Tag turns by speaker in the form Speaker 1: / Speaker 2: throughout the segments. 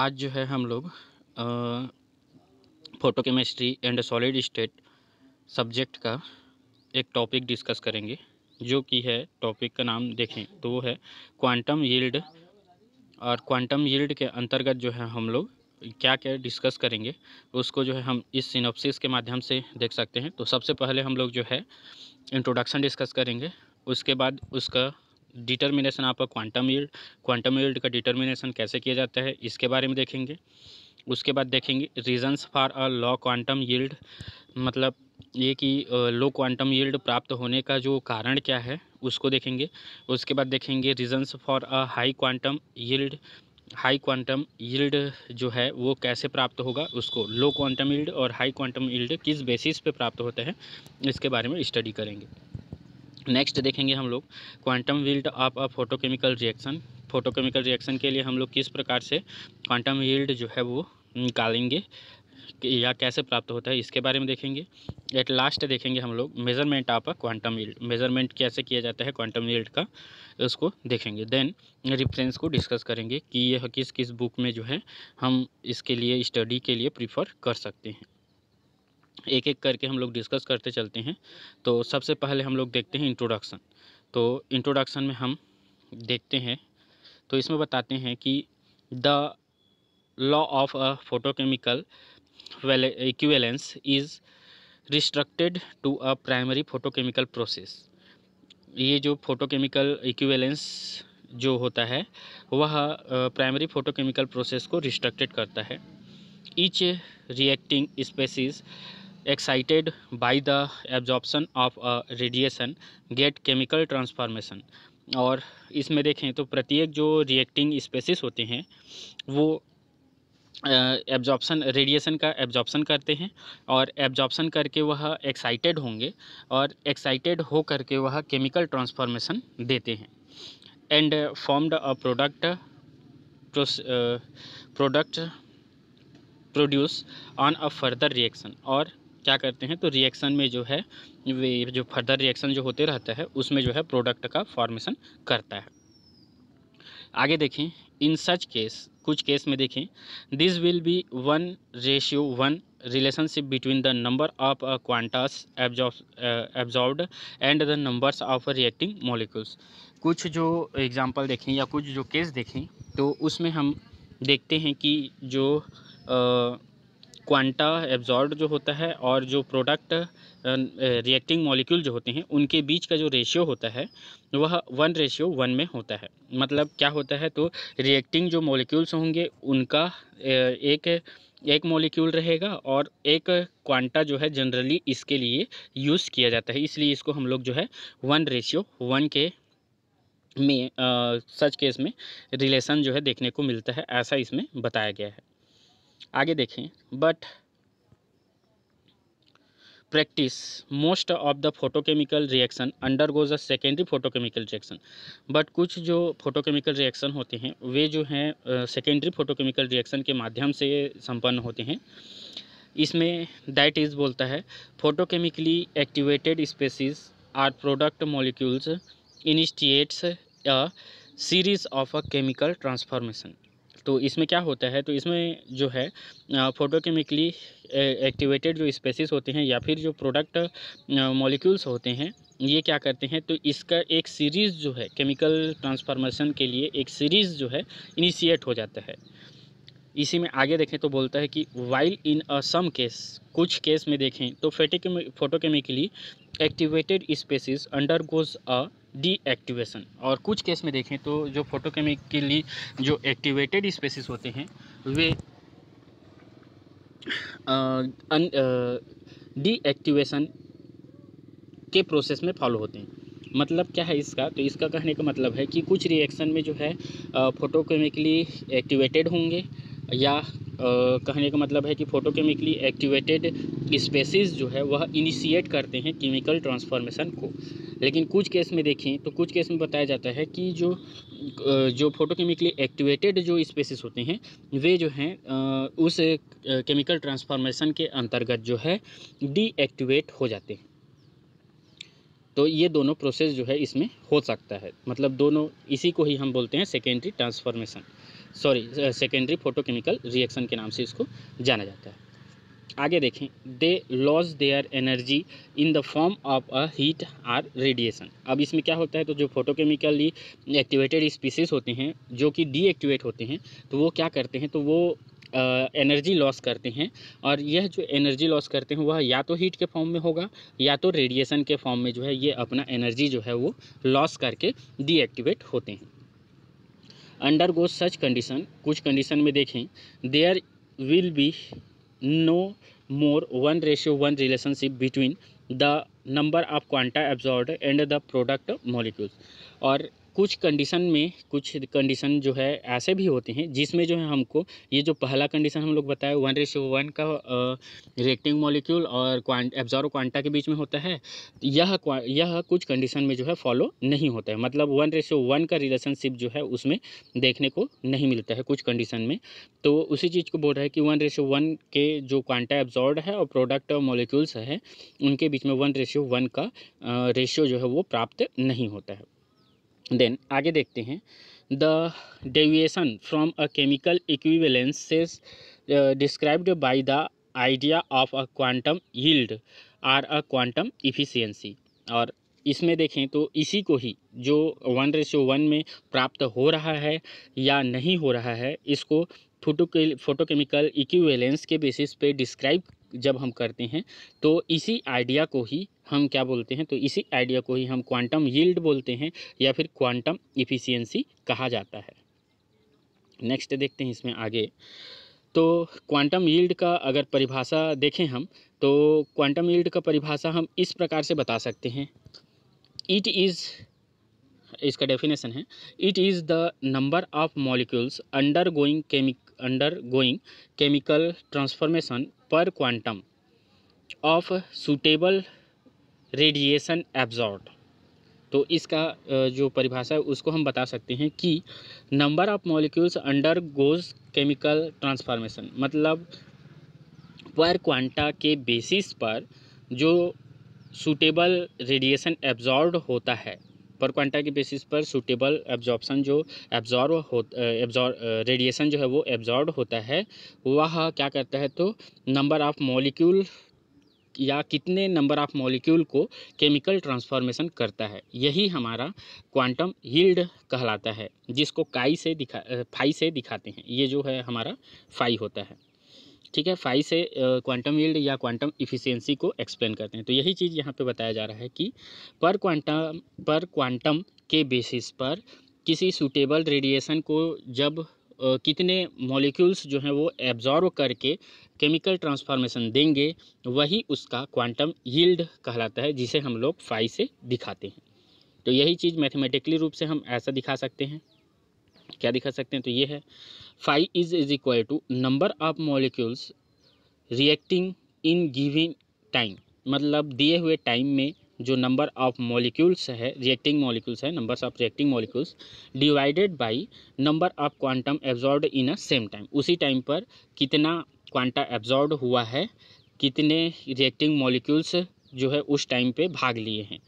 Speaker 1: आज जो है हम लोग photochemistry and solid state subject का एक टॉपिक डिस्कस करेंगे जो कि है टॉपिक का नाम देखें तो वो है क्वांटम यील्ड और क्वांटम यील्ड के अंतर्गत जो है हम लोग क्या क्या डिस्कस करेंगे उसको जो है हम इस सिनोप्सिस के माध्यम से देख सकते हैं तो सबसे पहले हम लोग जो है इंट्रोडक्शन डिस्कस करेंगे उसके बाद उसका डिटर्मिनेशन आपका क्वांटम यील्ड क्वांटम यील्ड का डिटर्मिनेशन कैसे किया जाता है इसके बारे में देखेंगे उसके बाद देखेंगे reasons for a low quantum yield मतलब ये कि लो क्वांटम यील्ड प्राप्त होने का जो कारण क्या है उसको देखेंगे उसके बाद देखेंगे reasons for a high quantum yield high quantum yield जो है वो कैसे प्राप्त होगा उसको लो क्वांटम यील्ड और हाई क्वांटम यील्ड किस बेसिस पे प्राप्त होते हैं इसके बारे में स्टडी करेंगे नेक्स्ट देखेंगे हम लोग quantum yield of a photochemical reaction photochemical reaction के लिए हम लोग किस प्रकार से क्वांटम वील्ड जो है वो निकालेंगे या कैसे प्राप्त होता है इसके बारे में देखेंगे एट लास्ट देखेंगे हम लोग measurement of a quantum yield measurement कैसे किया जाता है क्वांटम यील्ड का उसको देखेंगे देन रिफरेंस को डिस्कस करेंगे कि यह किस किस बुक में जो है हम इसके लिए स्टडी के लिए प्रीफर कर सकते हैं एक एक करके हम लोग डिस्कस करते चलते हैं तो सबसे पहले हम लोग देखते हैं इंट्रोडक्शन तो इंट्रोडक्शन में हम देखते हैं तो इसमें बताते हैं कि the law of a photochemical equivalence is restricted to a primary photochemical process ये जो फोटोकेमिकल इक्वेलेंस जो होता है वह प्राइमरी फोटोकेमिकल प्रोसेस को रिस्ट्रक्टेड करता है each reacting species excited by the absorption of a radiation get chemical transformation और इसमें देखें तो प्रत्येक जो रिएक्टिंग स्पेसिस होते हैं वो एब्जॉर्प्शन uh, रेडिएशन का एब्जॉर्प्शन करते हैं और एब्जॉर्प्शन करके वह एक्साइटेड होंगे और एक्साइटेड हो करके वह केमिकल ट्रांसफॉर्मेशन देते हैं and formed a product product produce on a further reaction और क्या करते हैं तो रिएक्शन में जो है वे जो फर्दर रिएक्शन जो होते रहता है उसमें जो है प्रोडक्ट का फॉर्मेशन करता है आगे देखें इन सच केस कुछ केस में देखें this will be one ratio one relationship between the number of quantas absorb and the numbers of reacting numbers कुछ जो एग्ज़ाम्पल देखें या कुछ जो केस देखें तो उसमें हम देखते हैं कि जो uh, क्वांटा एब्जॉर्ड जो होता है और जो प्रोडक्ट रिएक्टिंग मॉलिक्यूल जो होते हैं उनके बीच का जो रेशियो होता है वह वन रेशियो वन में होता है मतलब क्या होता है तो रिएक्टिंग जो मॉलिक्यूल्स होंगे उनका एक एक मॉलिक्यूल रहेगा और एक क्वांटा जो है जनरली इसके लिए यूज़ किया जाता है इसलिए इसको हम लोग जो है वन रेशियो वन के में सच केस में रिलेशन जो है देखने को मिलता है ऐसा इसमें बताया गया है आगे देखें but practice most of the photochemical reaction undergoes a secondary photochemical reaction but कुछ जो फोटोकेमिकल रिएक्शन होते हैं वे जो हैं सेकेंडरी फोटोकेमिकल रिएक्शन के माध्यम से संपन्न होते हैं इसमें दैट इज़ बोलता है photochemically activated species are product molecules initiates a series of a chemical transformation तो इसमें क्या होता है तो इसमें जो है फोटोकेमिकली एक्टिवेटेड जो स्पेसिस होते हैं या फिर जो प्रोडक्ट मॉलिक्यूल्स होते हैं ये क्या करते हैं तो इसका एक सीरीज़ जो है केमिकल ट्रांसफॉर्मेशन के लिए एक सीरीज़ जो है इनिशिएट हो जाता है इसी में आगे देखें तो बोलता है कि while in a some case कुछ केस में देखें तो फेटिक photochemically activated species undergoes a deactivation और कुछ केस में देखें तो जो फोटोकेमिकली जो एक्टिवेटेड स्पेसिस होते हैं वे डीएक्टिवेशन के प्रोसेस में फॉलो होते हैं मतलब क्या है इसका तो इसका कहने का मतलब है कि कुछ रिएक्शन में जो है फोटोकेमिकली एक्टिवेटेड होंगे या आ, कहने का मतलब है कि फोटोकेमिकली एक्टिवेटेड स्पेसिस जो है वह इनिशिएट करते हैं केमिकल ट्रांसफॉर्मेशन को लेकिन कुछ केस में देखें तो कुछ केस में बताया जाता है कि जो जो फोटोकेमिकली एक्टिवेटेड जो स्पेसिस होते हैं वे जो हैं उस केमिकल ट्रांसफॉर्मेशन के अंतर्गत जो है डीएक्टिवेट हो जाते हैं तो ये दोनों प्रोसेस जो है इसमें हो सकता है मतलब दोनों इसी को ही हम बोलते हैं secondary transformation sorry secondary photochemical reaction के नाम से इसको जाना जाता है आगे देखें they lose their energy in the form of a heat or radiation अब इसमें क्या होता है तो जो फोटोकेमिकली एक्टिवेटेड स्पीसीज होते हैं जो कि डीएक्टिवेट होते हैं तो वो क्या करते हैं तो वो एनर्जी लॉस करते हैं और यह जो एनर्जी लॉस करते हैं वह या तो हीट के फॉर्म में होगा या तो रेडिएशन के फॉर्म में जो है ये अपना एनर्जी जो है वो लॉस करके डीएक्टिवेट होते हैं अंडर गो सच कंडीशन कुछ कंडीशन में देखें there will be no more one ratio one relationship between the number of quanta absorbed and the product molecules और कुछ कंडीशन में कुछ कंडीशन जो है ऐसे भी होते हैं जिसमें जो है हमको ये जो पहला कंडीशन हम लोग बताए वन रेशो वन का रिएक्टिंग मॉलिक्यूल और क्वांट एब्जॉर्व क्वांटा के बीच में होता है यह यह कुछ कंडीशन में जो है फॉलो नहीं होता है मतलब वन रेशो वन का रिलेशनशिप जो है उसमें देखने को नहीं मिलता है कुछ कंडीशन में तो उसी चीज़ को बोल रहा है कि वन रेशो वन के जो क्वांटा एब्जॉर्ड है और प्रोडक्ट और मोलिक्यूल्स है उनके बीच में वन रेशो वन का रेशियो जो है वो प्राप्त नहीं होता है देन आगे देखते हैं the deviation from a chemical equivalence described by the idea of a quantum yield or a quantum efficiency और इसमें देखें तो इसी को ही जो वन रेशो वन में प्राप्त हो रहा है या नहीं हो रहा है इसको फोटो फोटोकेमिकल इक्विवेलेंस के बेसिस पे डिस्क्राइब जब हम करते हैं तो इसी आइडिया को ही हम क्या बोलते हैं तो इसी आइडिया को ही हम क्वांटम यील्ड बोलते हैं या फिर क्वांटम इफ़िशियंसी कहा जाता है नेक्स्ट देखते हैं इसमें आगे तो क्वांटम यील्ड का अगर परिभाषा देखें हम तो क्वांटम यील्ड का परिभाषा हम इस प्रकार से बता सकते हैं इट इज़ इसका डेफिनेशन है it is the number of molecules undergoing chemic undergoing chemical transformation per quantum of suitable radiation absorbed तो इसका जो परिभाषा है उसको हम बता सकते हैं कि number of molecules undergoes chemical transformation मतलब पर क्वांटा के बेसिस पर जो सूटेबल रेडिएशन एब्जॉर्ब होता है पर क्वांटा के बेसिस पर सूटेबल एब्जॉर्बसन जो एब्जॉर्व हो एब्जॉर्व रेडिएशन जो है वो एब्जॉर्ब होता है वह क्या करता है तो नंबर ऑफ मॉलिक्यूल या कितने नंबर ऑफ मॉलिक्यूल को केमिकल ट्रांसफॉर्मेशन करता है यही हमारा क्वांटम यील्ड कहलाता है जिसको काई से दिखा फाई से दिखाते हैं ये जो है हमारा फाई होता है ठीक है फाइव से क्वांटम यील्ड या क्वांटम इफिशियंसी को एक्सप्लेन करते हैं तो यही चीज़ यहाँ पे बताया जा रहा है कि पर क्वांटम पर क्वांटम के बेसिस पर किसी सूटेबल रेडिएशन को जब कितने मॉलिक्यूल्स जो हैं वो एब्जॉर्व करके केमिकल ट्रांसफॉर्मेशन देंगे वही उसका क्वांटम यील्ड कहलाता है जिसे हम लोग फाइव से दिखाते हैं तो यही चीज़ मैथमेटिकली रूप से हम ऐसा दिखा सकते हैं क्या दिखा सकते हैं तो ये है five is is equal to number of molecules reacting in giving time मतलब दिए हुए टाइम में जो नंबर ऑफ मॉलिक्यूल्स है रिएक्टिंग मॉलिक्यूल्स है number of reacting molecules divided by number of quantum absorb in a same time उसी time पर कितना क्वांटा एब्जॉर्ब हुआ है कितने रिएक्टिंग मॉलिक्यूल्स जो है उस टाइम पे भाग लिए हैं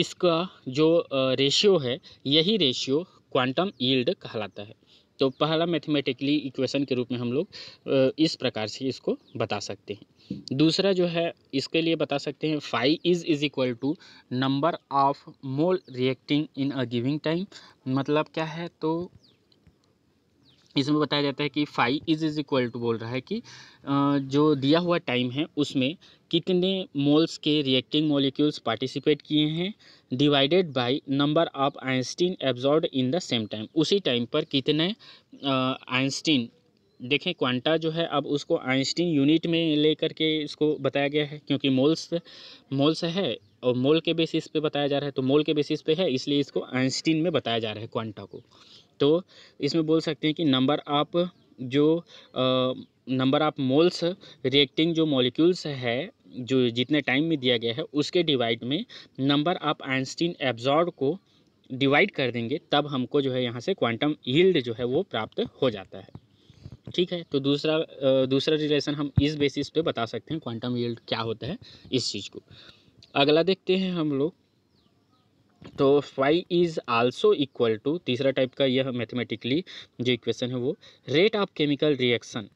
Speaker 1: इसका जो रेशियो है यही रेशियो क्वांटम यील्ड कहलाता है तो पहला मैथमेटिकली इक्वेशन के रूप में हम लोग इस प्रकार से इसको बता सकते हैं दूसरा जो है इसके लिए बता सकते हैं five is is equal to number of mole reacting in a giving time मतलब क्या है तो इसमें बताया जाता है कि five is is equal to बोल रहा है कि जो दिया हुआ टाइम है उसमें कितने मोल्स के रिएक्टिंग मॉलिक्यूल्स पार्टिसिपेट किए हैं divided by number of Einstein absorb in the same time उसी टाइम पर कितने आइंस्टीन देखें क्वांटा जो है अब उसको आइंस्टीन यूनिट में लेकर के इसको बताया गया है क्योंकि मोल्स मोल्स है और मोल के बेसिस पे बताया जा रहा है तो मोल के बेसिस पे है इसलिए इसको आइंस्टीन में बताया जा रहा है क्वांटा को तो इसमें बोल सकते हैं कि नंबर आप जो नंबर ऑफ मोल्स रिएक्टिंग जो मॉलिक्यूल्स है जो जितने टाइम में दिया गया है उसके डिवाइड में नंबर ऑफ आइंस्टीन एब्जॉर्ड को डिवाइड कर देंगे तब हमको जो है यहाँ से क्वांटम यील्ड जो है वो प्राप्त हो जाता है ठीक है तो दूसरा दूसरा रिलेशन हम इस बेसिस पे बता सकते हैं क्वांटम यील्ड क्या होता है इस चीज़ को अगला देखते हैं हम लोग तो five is also equal to तीसरा टाइप का यह मैथमेटिकली जो इक्वेशन है वो rate of chemical reaction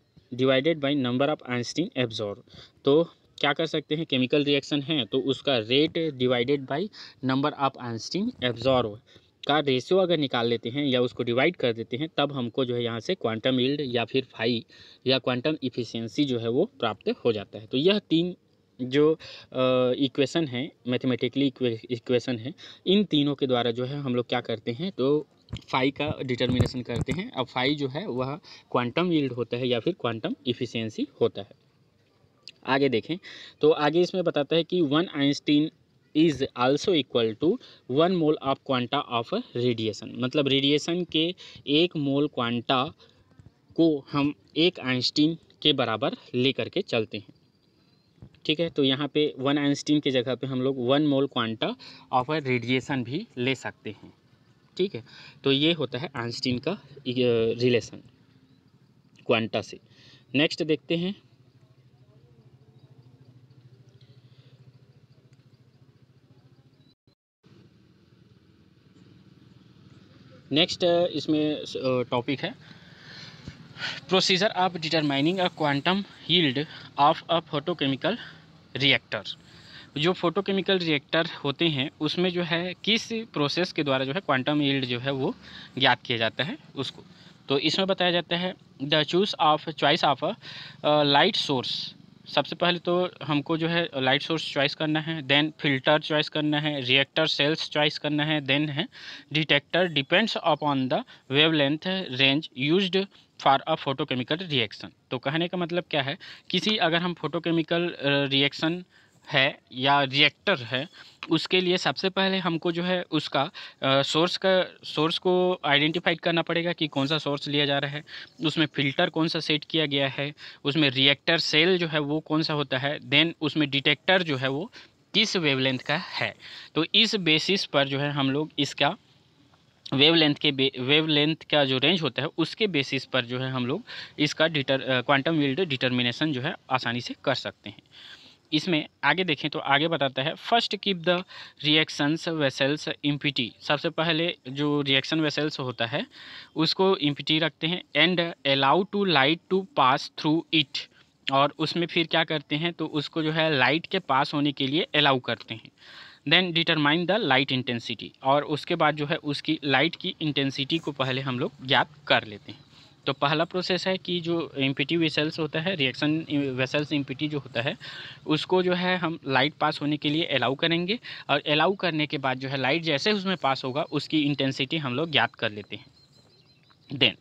Speaker 1: divided by number of Einstein absorb तो क्या कर सकते हैं केमिकल रिएक्शन है तो उसका rate divided by number of Einstein absorb का रेशियो अगर निकाल लेते हैं या उसको डिवाइड कर देते हैं तब हमको जो है यहाँ से क्वांटम यील्ड या फिर फाई या क्वांटम इफिशियंसी जो है वो प्राप्त हो जाता है तो यह तीन जो इक्वेशन है मैथमेटिकली इक्वेशन है इन तीनों के द्वारा जो है हम लोग क्या करते हैं तो फाई का डिटर्मिनेशन करते हैं अब फाई जो है वह क्वांटम यील्ड होता है या फिर क्वांटम इफिशियंसी होता है आगे देखें तो आगे इसमें बताता है कि one Einstein is also equal to one mole of quanta of radiation मतलब रेडिएशन के एक मोल क्वांटा को हम एक आइंस्टीन के बराबर लेकर के चलते हैं ठीक है तो यहाँ पे वन आइंस्टीन के जगह पे हम लोग one mole quanta of radiation भी ले सकते हैं ठीक है तो ये होता है आइंस्टीन का रिलेशन क्वांटा से नेक्स्ट देखते हैं नेक्स्ट इसमें टॉपिक है procedure of determining a quantum yield of a photochemical reactor जो फोटोकेमिकल रिएक्टर होते हैं उसमें जो है किस प्रोसेस के द्वारा जो है क्वांटम यील्ड जो है वो ज्ञात किया जाता है उसको तो इसमें बताया जाता है the choose of choice of a light source सबसे पहले तो हमको जो है लाइट सोर्स चॉइस करना है देन फिल्टर चॉइस करना है रिएक्टर सेल्स चॉइस करना है देन है detector depends upon the wavelength range used for a photochemical reaction तो कहने का मतलब क्या है किसी अगर हम फोटोकेमिकल रिएक्शन है या रिएक्टर है उसके लिए सबसे पहले हमको जो है उसका सोर्स का सोर्स को आइडेंटिफाइड करना पड़ेगा कि कौन सा सोर्स लिया जा रहा है उसमें फ़िल्टर कौन सा सेट किया गया है उसमें रिएक्टर सेल जो है वो कौन सा होता है देन उसमें डिटेक्टर जो है वो किस वेवलेंथ का है तो इस बेसिस पर जो है हम लोग इसका वेव लेंथ के वेव लेंथ का जो रेंज होता है उसके बेसिस पर जो है हम लोग इसका डिटर क्वांटम वील्ड डिटर्मिनेशन जो है आसानी से कर सकते हैं इसमें आगे देखें तो आगे बताता है first keep the reactions vessels empty सबसे पहले जो रिएक्शन वेसल्स होता है उसको इम्पिटी रखते हैं and allow to light to pass through it और उसमें फिर क्या करते हैं तो उसको जो है लाइट के पास होने के लिए अलाउ करते हैं then determine the light intensity और उसके बाद जो है उसकी लाइट की इंटेंसिटी को पहले हम लोग ज्ञात कर लेते हैं तो पहला प्रोसेस है कि जो इम्पिटी वेसल्स होता है रिएक्शन वेसल्स इम्पिटी जो होता है उसको जो है हम लाइट पास होने के लिए अलाउ करेंगे और अलाउ करने के बाद जो है लाइट जैसे उसमें पास होगा उसकी इंटेंसिटी हम लोग ज्ञात कर लेते हैं देन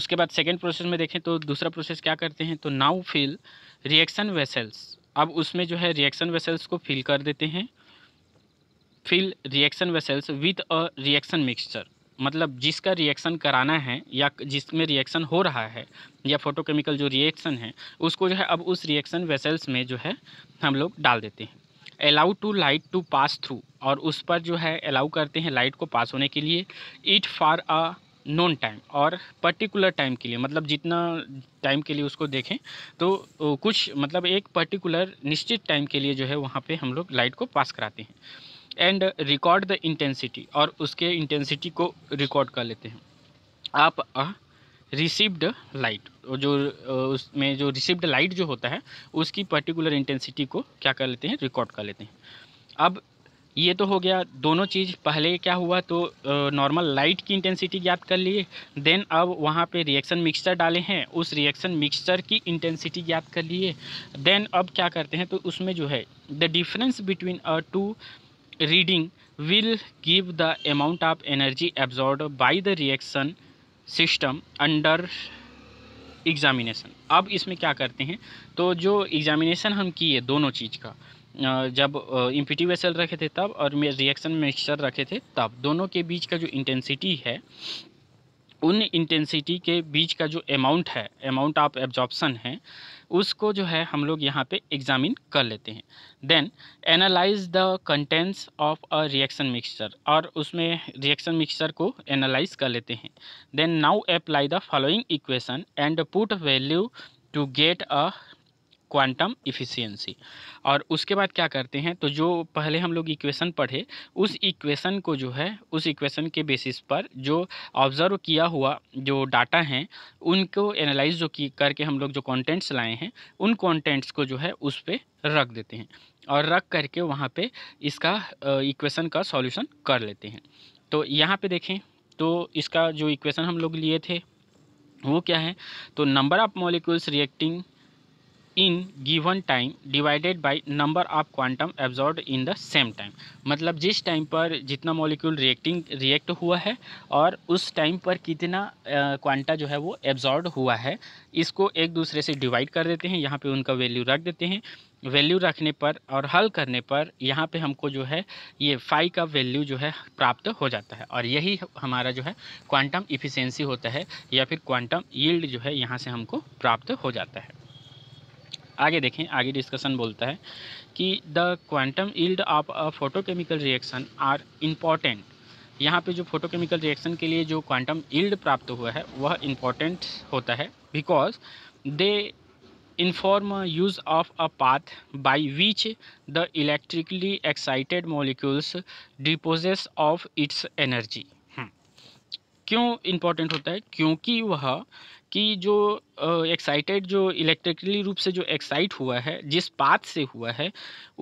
Speaker 1: उसके बाद सेकेंड प्रोसेस में देखें तो दूसरा प्रोसेस क्या करते हैं तो नाउ फिल रिएक्शन वेसल्स अब उसमें जो है रिएक्शन वेसल्स को फिल कर देते हैं fill reaction vessels with a reaction mixture मतलब जिसका रिएक्शन कराना है या जिसमें रिएक्शन हो रहा है या फोटोकेमिकल जो रिएक्शन है उसको जो है अब उस रिएक्शन वेसल्स में जो है हम लोग डाल देते हैं allow to light to pass through और उस पर जो है अलाउ करते हैं लाइट को पास होने के लिए it for a known time और पर्टिकुलर टाइम के लिए मतलब जितना टाइम के लिए उसको देखें तो कुछ मतलब एक पर्टिकुलर निश्चित टाइम के लिए जो है वहाँ पे हम लोग लाइट को पास कराते हैं एंड रिकॉर्ड द इंटेंसिटी और उसके इंटेंसिटी को रिकॉर्ड कर लेते हैं आप रिसिव्ड लाइट और जो उसमें जो रिसिव्ड लाइट जो होता है उसकी पर्टिकुलर इंटेंसिटी को क्या कर लेते हैं रिकॉर्ड कर लेते हैं अब ये तो हो गया दोनों चीज़ पहले क्या हुआ तो नॉर्मल लाइट की इंटेंसिटी ज्ञात कर लिए देन अब वहाँ पे रिएक्शन मिक्सचर डाले हैं उस रिएक्शन मिक्सचर की इंटेंसिटी ज्ञात कर लिए देन अब क्या करते हैं तो उसमें जो है the difference between two reading will give the amount of energy absorbed by the reaction system under examination अब इसमें क्या करते हैं तो जो एग्ज़ामिनेसन हम किए दोनों चीज़ का जब इम्पिटी वेसल रखे थे तब और रिएक्शन मिक्सचर रखे थे तब दोनों के बीच का जो इंटेंसिटी है उन इंटेंसिटी के बीच का जो अमाउंट है अमाउंट ऑफ एब्जॉर्प्शन है उसको जो है हम लोग यहाँ पे एग्जामिन कर लेते हैं then analyse the contents of a reaction mixture और उसमें रिएक्शन मिक्सचर को एनालाइज कर लेते हैं then now apply the following equation and put value to get a quantum efficiency और उसके बाद क्या करते हैं तो जो पहले हम लोग इक्वेशन पढ़े उस इक्वेशन को जो है उस इक्वेशन के बेसिस पर जो ऑब्ज़र्व किया हुआ जो डाटा हैं उनको एनालाइज जो की करके हम लोग जो कॉन्टेंट्स लाए हैं उन कॉन्टेंट्स को जो है उस पर रख देते हैं और रख करके वहाँ पर इसका इक्वेशन का सॉल्यूशन कर लेते हैं तो यहाँ पर देखें तो इसका जो इक्वेशन हम लोग लिए थे वो क्या है तो number of molecules reacting in given time divided by number of quantum absorb in the same time मतलब जिस टाइम पर जितना मॉलिक्यूल रिएक्टिंग रिएक्ट हुआ है और उस टाइम पर कितना क्वांटा जो है वो एब्जॉर्ब हुआ है इसको एक दूसरे से डिवाइड कर देते हैं यहाँ पे उनका वैल्यू रख देते हैं वैल्यू रखने पर और हल करने पर यहाँ पे हमको जो है ये फाई का वैल्यू जो है प्राप्त हो जाता है और यही हमारा जो है क्वांटम इफिशेंसी होता है या फिर क्वांटम यील्ड जो है यहाँ से हमको प्राप्त हो जाता है आगे देखें आगे डिस्कशन बोलता है कि the quantum yield of a photochemical reaction are important यहाँ पे जो फोटोकेमिकल रिएक्शन के लिए जो क्वांटम ईल्ड प्राप्त हुआ है वह इम्पॉर्टेंट होता है because they inform use of a path by which the electrically excited molecules disposes of its energy क्यों इम्पॉर्टेंट होता है क्योंकि वह कि जो एक्साइटेड जो इलेक्ट्रिकली रूप से जो एक्साइट हुआ है जिस पाथ से हुआ है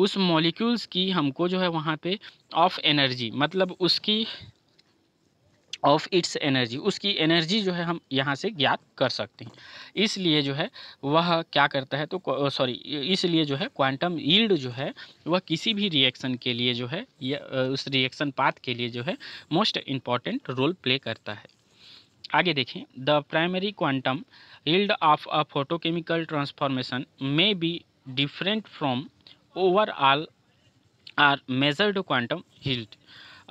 Speaker 1: उस मॉलिक्यूल्स की हमको जो है वहाँ पे ऑफ एनर्जी मतलब उसकी ऑफ इट्स एनर्जी उसकी एनर्जी जो है हम यहाँ से ज्ञात कर सकते हैं इसलिए जो है वह क्या करता है तो सॉरी इसलिए जो है क्वांटम ईल्ड जो है वह किसी भी रिएक्शन के लिए जो है या उस रिएक्शन पाथ के लिए जो है मोस्ट इम्पॉर्टेंट रोल प्ले करता है आगे देखें the primary quantum yield of a photochemical transformation may be different from overall or measured quantum yield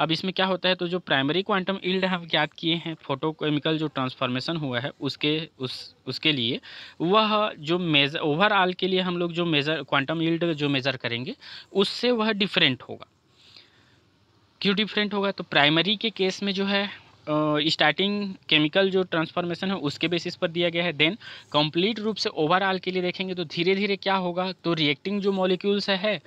Speaker 1: अब इसमें क्या होता है तो जो प्राइमरी क्वांटम ईल्ड हम याद किए हैं फोटोकेमिकल जो ट्रांसफॉर्मेशन हुआ है उसके उस उसके लिए वह जो मेजर ओवरऑल के लिए हम लोग जो मेजर क्वांटम ईल्ड जो मेज़र करेंगे उससे वह डिफरेंट होगा क्यों डिफरेंट होगा तो प्राइमरी के केस में जो है स्टार्टिंग केमिकल जो ट्रांसफॉर्मेशन है उसके बेसिस पर दिया गया है देन कंप्लीट रूप से ओवरऑल के लिए देखेंगे तो धीरे धीरे क्या होगा तो रिएक्टिंग जो मॉलिक्यूल्स है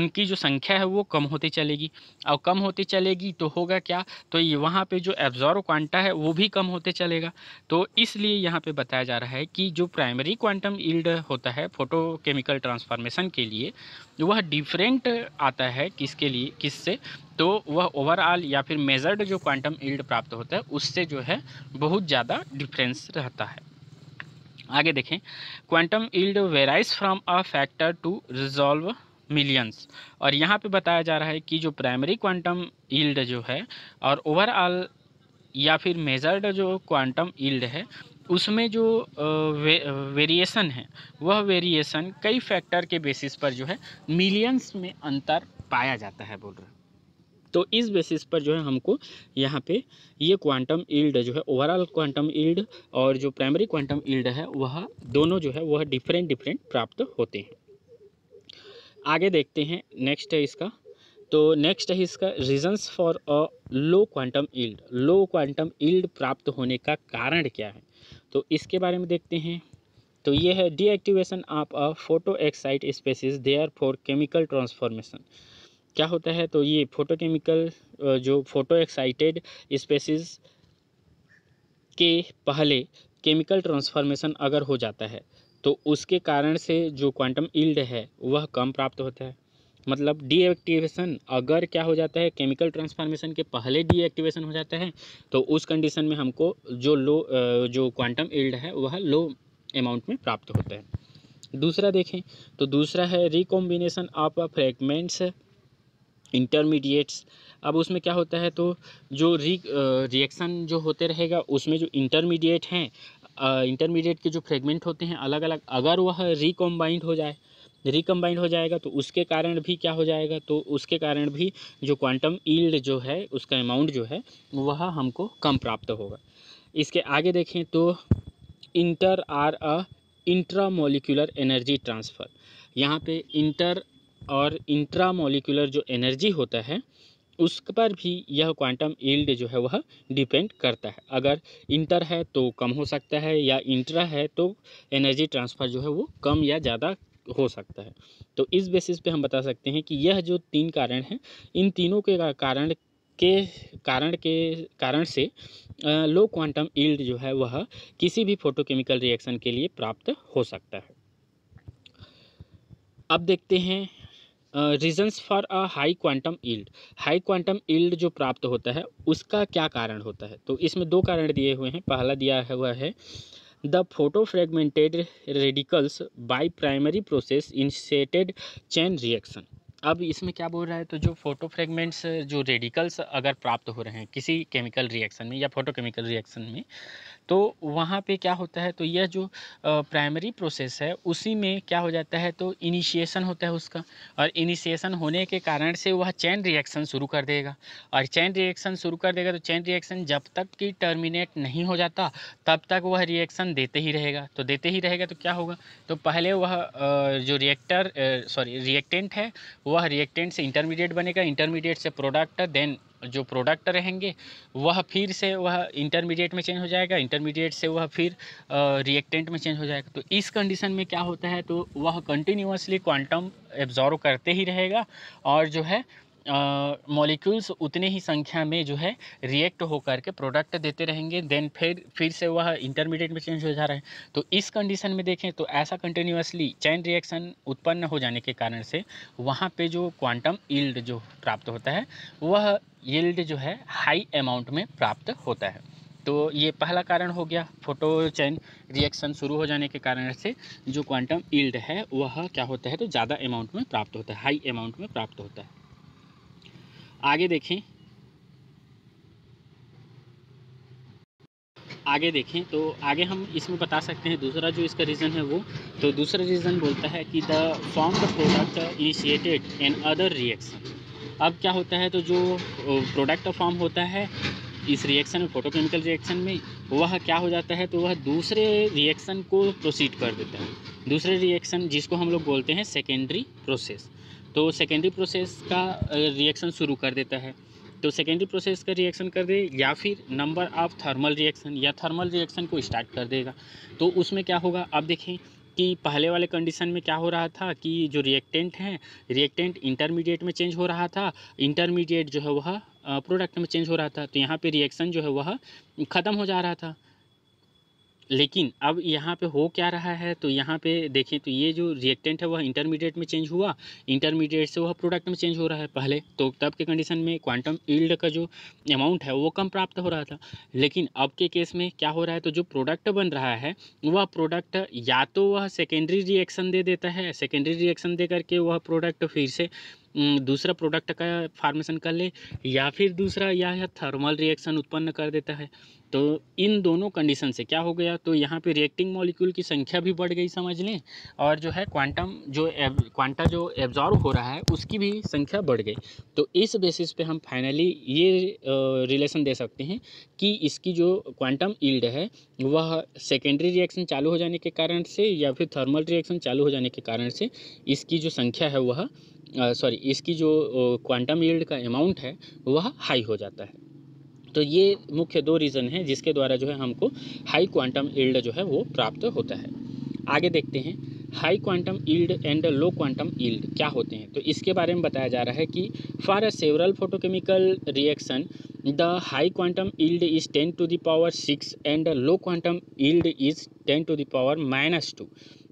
Speaker 1: उनकी जो संख्या है वो कम होती चलेगी और कम होती चलेगी तो होगा क्या तो ये वहाँ पर जो एब्जॉर्व क्वांटा है वो भी कम होते चलेगा तो इसलिए यहाँ पर बताया जा रहा है कि जो प्राइमरी क्वांटम ईल्ड होता है केमिकल ट्रांसफॉर्मेशन के लिए वह डिफरेंट आता है किसके लिए किससे तो वह ओवरऑल या फिर मेजर्ड जो क्वांटम ईल्ड प्राप्त होता है उससे जो है बहुत ज़्यादा डिफरेंस रहता है आगे देखें quantum yield varies from a factor to resolve millions और यहाँ पे बताया जा रहा है कि जो प्राइमरी क्वांटम ईल्ड जो है और ओवरऑल या फिर मेजर्ड जो क्वांटम ईल्ड है उसमें जो वे, वेरिएशन है वह वेरिएशन कई फैक्टर के बेसिस पर जो है मिलियंस में अंतर पाया जाता है बोल रहे तो इस बेसिस पर जो है हमको यहाँ पे ये क्वांटम ईल्ड जो है ओवरऑल क्वांटम ईल्ड और जो प्राइमरी क्वांटम ईल्ड है वह दोनों जो है वह डिफरेंट डिफरेंट प्राप्त होते हैं आगे देखते हैं नेक्स्ट है इसका तो नेक्स्ट है इसका reasons for a low quantum yield low quantum yield प्राप्त होने का कारण क्या है तो इसके बारे में देखते हैं तो ये है deactivation of a photo excite species there for chemical transformation क्या होता है तो ये फोटोकेमिकल जो फोटो एक्साइटेड स्पेसिस के पहले केमिकल ट्रांसफॉर्मेशन अगर हो जाता है तो उसके कारण से जो क्वांटम ईल्ड है वह कम प्राप्त होता है मतलब डीएक्टिवेशन अगर क्या हो जाता है केमिकल ट्रांसफॉर्मेशन के पहले डीएक्टिवेशन हो जाता है तो उस कंडीशन में हमको जो लो जो क्वांटम ईल्ड है वह लो अमाउंट में प्राप्त होता है दूसरा देखें तो दूसरा है रिकॉम्बिनेशन ऑफ फ्रेगमेंट्स इंटरमीडिएट्स अब उसमें क्या होता है तो जो री रिएक्शन जो होते रहेगा उसमें जो इंटरमीडिएट हैं इंटरमीडिएट के जो फ्रेगमेंट होते हैं अलग अलग अगर वह रिकम्बाइंड हो जाए रिकम्बाइंड हो जाएगा तो उसके कारण भी क्या हो जाएगा तो उसके कारण भी जो क्वांटम ईल्ड जो है उसका अमाउंट जो है वह हमको कम प्राप्त होगा इसके आगे देखें तो inter or a intra molecular energy transfer यहाँ पे इंटर और इंट्रा जो एनर्जी होता है उस पर भी यह क्वांटम यील्ड जो है वह डिपेंड करता है अगर इंटर है तो कम हो सकता है या इंट्रा है तो एनर्जी ट्रांसफ़र जो है वो कम या ज़्यादा हो सकता है तो इस बेसिस पे हम बता सकते हैं कि यह जो तीन कारण हैं इन तीनों के कारण के कारण के कारण से लो क्वांटम ईल्ड जो है वह किसी भी फोटोकेमिकल रिएक्शन के लिए प्राप्त हो सकता है अब देखते हैं reasons for a high quantum yield high quantum yield जो प्राप्त होता है उसका क्या कारण होता है तो इसमें दो कारण दिए हुए हैं पहला दिया हुआ है the photo fragmented radicals by primary process initiated chain reaction अब इसमें क्या बोल रहा है तो जो फोटो फ्रेगमेंट्स जो रेडिकल्स अगर प्राप्त हो रहे हैं किसी केमिकल रिएक्शन में या फोटोकेमिकल रिएक्शन में तो वहाँ पे क्या होता है तो यह जो प्राइमरी प्रोसेस है उसी में क्या हो जाता है तो इनिशिएशन होता है उसका और इनिशिएशन होने के कारण से वह चैन रिएक्शन शुरू कर देगा और चैन रिएक्शन शुरू कर देगा तो चैन रिएक्शन जब तक कि टर्मिनेट नहीं हो जाता तब तक वह रिएक्शन देते ही रहेगा तो देते ही रहेगा तो क्या होगा तो पहले वह जो रिएक्टर सॉरी रिएक्टेंट है वह रिएक्टेंट से इंटरमीडिएट बनेगा इंटरमीडिएट से प्रोडक्ट देन जो प्रोडक्ट रहेंगे वह फिर से वह इंटरमीडिएट में चेंज हो जाएगा इंटरमीडिएट से वह फिर रिएक्टेंट में चेंज हो जाएगा तो इस कंडीशन में क्या होता है तो वह कंटिन्यूसली क्वांटम एब्जॉर्व करते ही रहेगा और जो है मॉलिक्यूल्स उतने ही संख्या में जो है रिएक्ट होकर के प्रोडक्ट देते रहेंगे देन फिर फिर से वह इंटरमीडिएट में चेंज हो जा रहे हैं तो इस कंडीशन में देखें तो ऐसा कंटिन्यूसली चैन रिएक्शन उत्पन्न हो जाने के कारण से वहाँ पे जो क्वांटम ईल्ड जो प्राप्त होता है वह यील्ड जो है हाई अमाउंट में प्राप्त होता है तो ये पहला कारण हो गया फोटो चैन रिएक्शन शुरू हो जाने के कारण से जो क्वांटम ईल्ड है वह क्या होता है तो ज़्यादा अमाउंट में प्राप्त होता है हाई अमाउंट में प्राप्त होता है आगे देखें आगे देखें तो आगे हम इसमें बता सकते हैं दूसरा जो इसका रीज़न है वो तो दूसरा रीज़न बोलता है कि the form the product initiated another reaction अब क्या होता है तो जो प्रोडक्ट फॉर्म होता है इस रिएक्शन में फोटोकेमिकल रिएक्शन में वह क्या हो जाता है तो वह दूसरे रिएक्शन को प्रोसीड कर देता है दूसरे रिएक्शन जिसको हम लोग बोलते हैं सेकेंडरी प्रोसेस तो सेकेंडरी प्रोसेस का रिएक्शन शुरू कर देता है तो सेकेंडरी प्रोसेस का रिएक्शन कर दे या फिर नंबर ऑफ थर्मल रिएक्शन या थर्मल रिएक्शन को स्टार्ट कर देगा तो उसमें क्या होगा आप देखें कि पहले वाले कंडीशन में क्या हो रहा था कि जो रिएक्टेंट हैं रिएक्टेंट इंटरमीडिएट में चेंज हो रहा था इंटरमीडिएट जो है वह प्रोडक्ट में चेंज हो रहा था तो यहाँ पे रिएक्शन जो है वह ख़त्म हो जा रहा था लेकिन अब यहाँ पे हो क्या रहा है तो यहाँ पे देखें तो ये जो रिएक्टेंट है वह इंटरमीडिएट में चेंज हुआ इंटरमीडिएट से वह प्रोडक्ट में चेंज हो रहा है पहले तो तब के कंडीशन में क्वांटम ईल्ड का जो अमाउंट है वो कम प्राप्त हो रहा था लेकिन अब के केस में क्या हो रहा है तो जो प्रोडक्ट बन रहा है वह प्रोडक्ट या तो वह सेकेंडरी रिएक्शन दे देता है सेकेंडरी रिएक्शन दे करके वह प्रोडक्ट फिर से दूसरा प्रोडक्ट का फार्मेशन कर ले या फिर दूसरा यह थर्मल रिएक्शन उत्पन्न कर देता है तो इन दोनों कंडीशन से क्या हो गया तो यहाँ पे रिएक्टिंग मॉलिक्यूल की संख्या भी बढ़ गई समझ लें और जो है क्वांटम जो क्वांटा जो एब्जॉर्व हो रहा है उसकी भी संख्या बढ़ गई तो इस बेसिस पे हम फाइनली ये रिलेशन दे सकते हैं कि इसकी जो क्वांटम ईल्ड है वह सेकेंडरी रिएक्शन चालू हो जाने के कारण से या फिर थर्मल रिएक्शन चालू हो जाने के कारण से इसकी जो संख्या है वह सॉरी इसकी जो क्वांटम यील्ड का अमाउंट है वह हाई हो जाता है तो ये मुख्य दो रीज़न हैं जिसके द्वारा जो है हमको हाई क्वांटम ईल्ड जो है वो प्राप्त होता है आगे देखते हैं high quantum yield and low quantum yield क्या होते हैं तो इसके बारे में बताया जा रहा है कि for a several photochemical reaction the high quantum yield is ten to the power six and low quantum yield is ten to the power minus two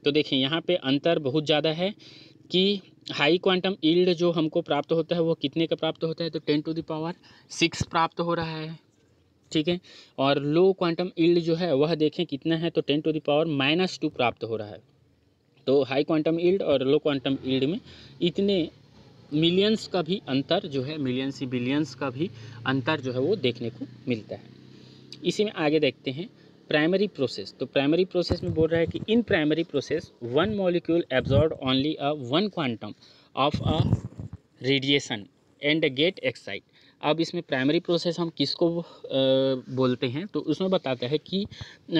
Speaker 1: तो देखिए यहाँ पे अंतर बहुत ज़्यादा है कि हाई क्वांटम ईल्ड जो हमको प्राप्त होता है वो कितने का प्राप्त होता है तो टेन टू दावर सिक्स प्राप्त हो रहा है ठीक है और लो क्वांटम ईल्ड जो है वह देखें कितना है तो ten to power minus two प्राप्त हो रहा है तो हाई क्वांटम ईल्ड और लो क्वांटम ईल्ड में इतने मिलियंस का भी अंतर जो है मिलियंस ही बिलियंस का भी अंतर जो है वो देखने को मिलता है इसी में आगे देखते हैं प्राइमरी प्रोसेस तो प्राइमरी प्रोसेस में बोल रहा है कि in primary process one molecule absorb only a one quantum of a radiation and a get excite अब इसमें प्राइमरी प्रोसेस हम किसको बोलते हैं तो उसमें बताता है कि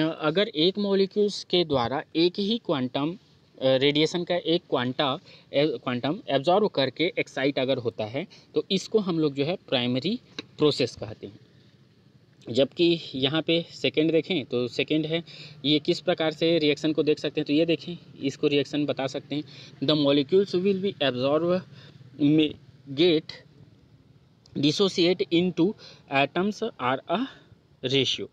Speaker 1: अगर एक मॉलिक्यूल्स के द्वारा एक ही क्वांटम रेडिएशन का एक क्वांटा क्वांटम एब्जॉर्व करके एक्साइट अगर होता है तो इसको हम लोग जो है प्राइमरी प्रोसेस कहते हैं जबकि यहाँ पे सेकंड देखें तो सेकंड है ये किस प्रकार से रिएक्शन को देख सकते हैं तो ये देखें इसको रिएक्शन बता सकते हैं the molecules will be absorb get dissociate into atoms or a ratio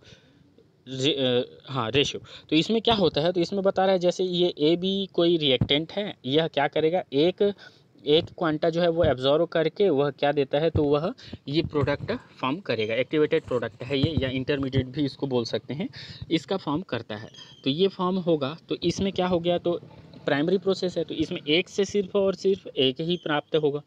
Speaker 1: रे, आ, हाँ रेशियो तो इसमें क्या होता है तो इसमें बता रहा है जैसे ये ए बी कोई रिएक्टेंट है यह क्या करेगा एक एक क्वांटा जो है वो एब्जॉर्व करके वह क्या देता है तो वह ये प्रोडक्ट फॉर्म करेगा एक्टिवेटेड प्रोडक्ट है ये या इंटरमीडिएट भी इसको बोल सकते हैं इसका फॉर्म करता है तो ये फॉर्म होगा तो इसमें क्या हो गया तो प्राइमरी प्रोसेस है तो इसमें एक से सिर्फ और सिर्फ एक ही प्राप्त होगा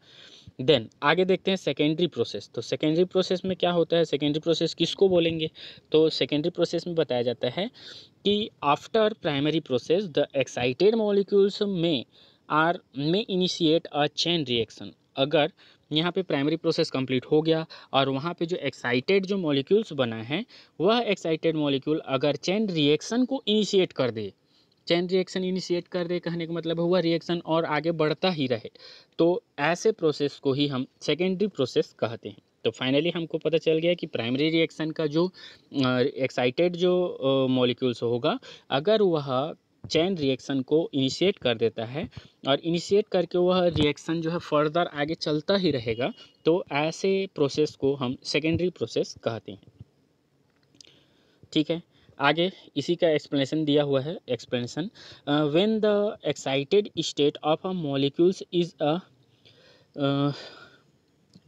Speaker 1: देन आगे देखते हैं सेकेंडरी प्रोसेस तो सेकेंडरी प्रोसेस में क्या होता है सेकेंडरी प्रोसेस किसको बोलेंगे तो सेकेंडरी प्रोसेस में बताया जाता है कि after primary process the excited molecules में or may initiate a chain reaction अगर यहाँ पे प्राइमरी प्रोसेस कंप्लीट हो गया और वहाँ पे जो एक्साइटेड जो मॉलिक्यूल्स बना है वह एक्साइटेड मॉलिक्यूल अगर चेन रिएक्शन को इनिशिएट कर दे चेन रिएक्शन इनिशिएट कर दे कहने का मतलब हुआ रिएक्शन और आगे बढ़ता ही रहे तो ऐसे प्रोसेस को ही हम सेकेंडरी प्रोसेस कहते हैं तो फाइनली हमको पता चल गया कि प्राइमरी रिएक्शन का जो एक्साइटेड जो मॉलिक्यूल्स होगा अगर वह चैन रिएक्शन को इनिशिएट कर देता है और इनिशिएट करके वह रिएक्शन जो है फर्दर आगे चलता ही रहेगा तो ऐसे प्रोसेस को हम सेकेंडरी प्रोसेस कहते हैं ठीक है आगे इसी का एक्सप्लेनेशन दिया हुआ है explanation when the excited state of a molecules is a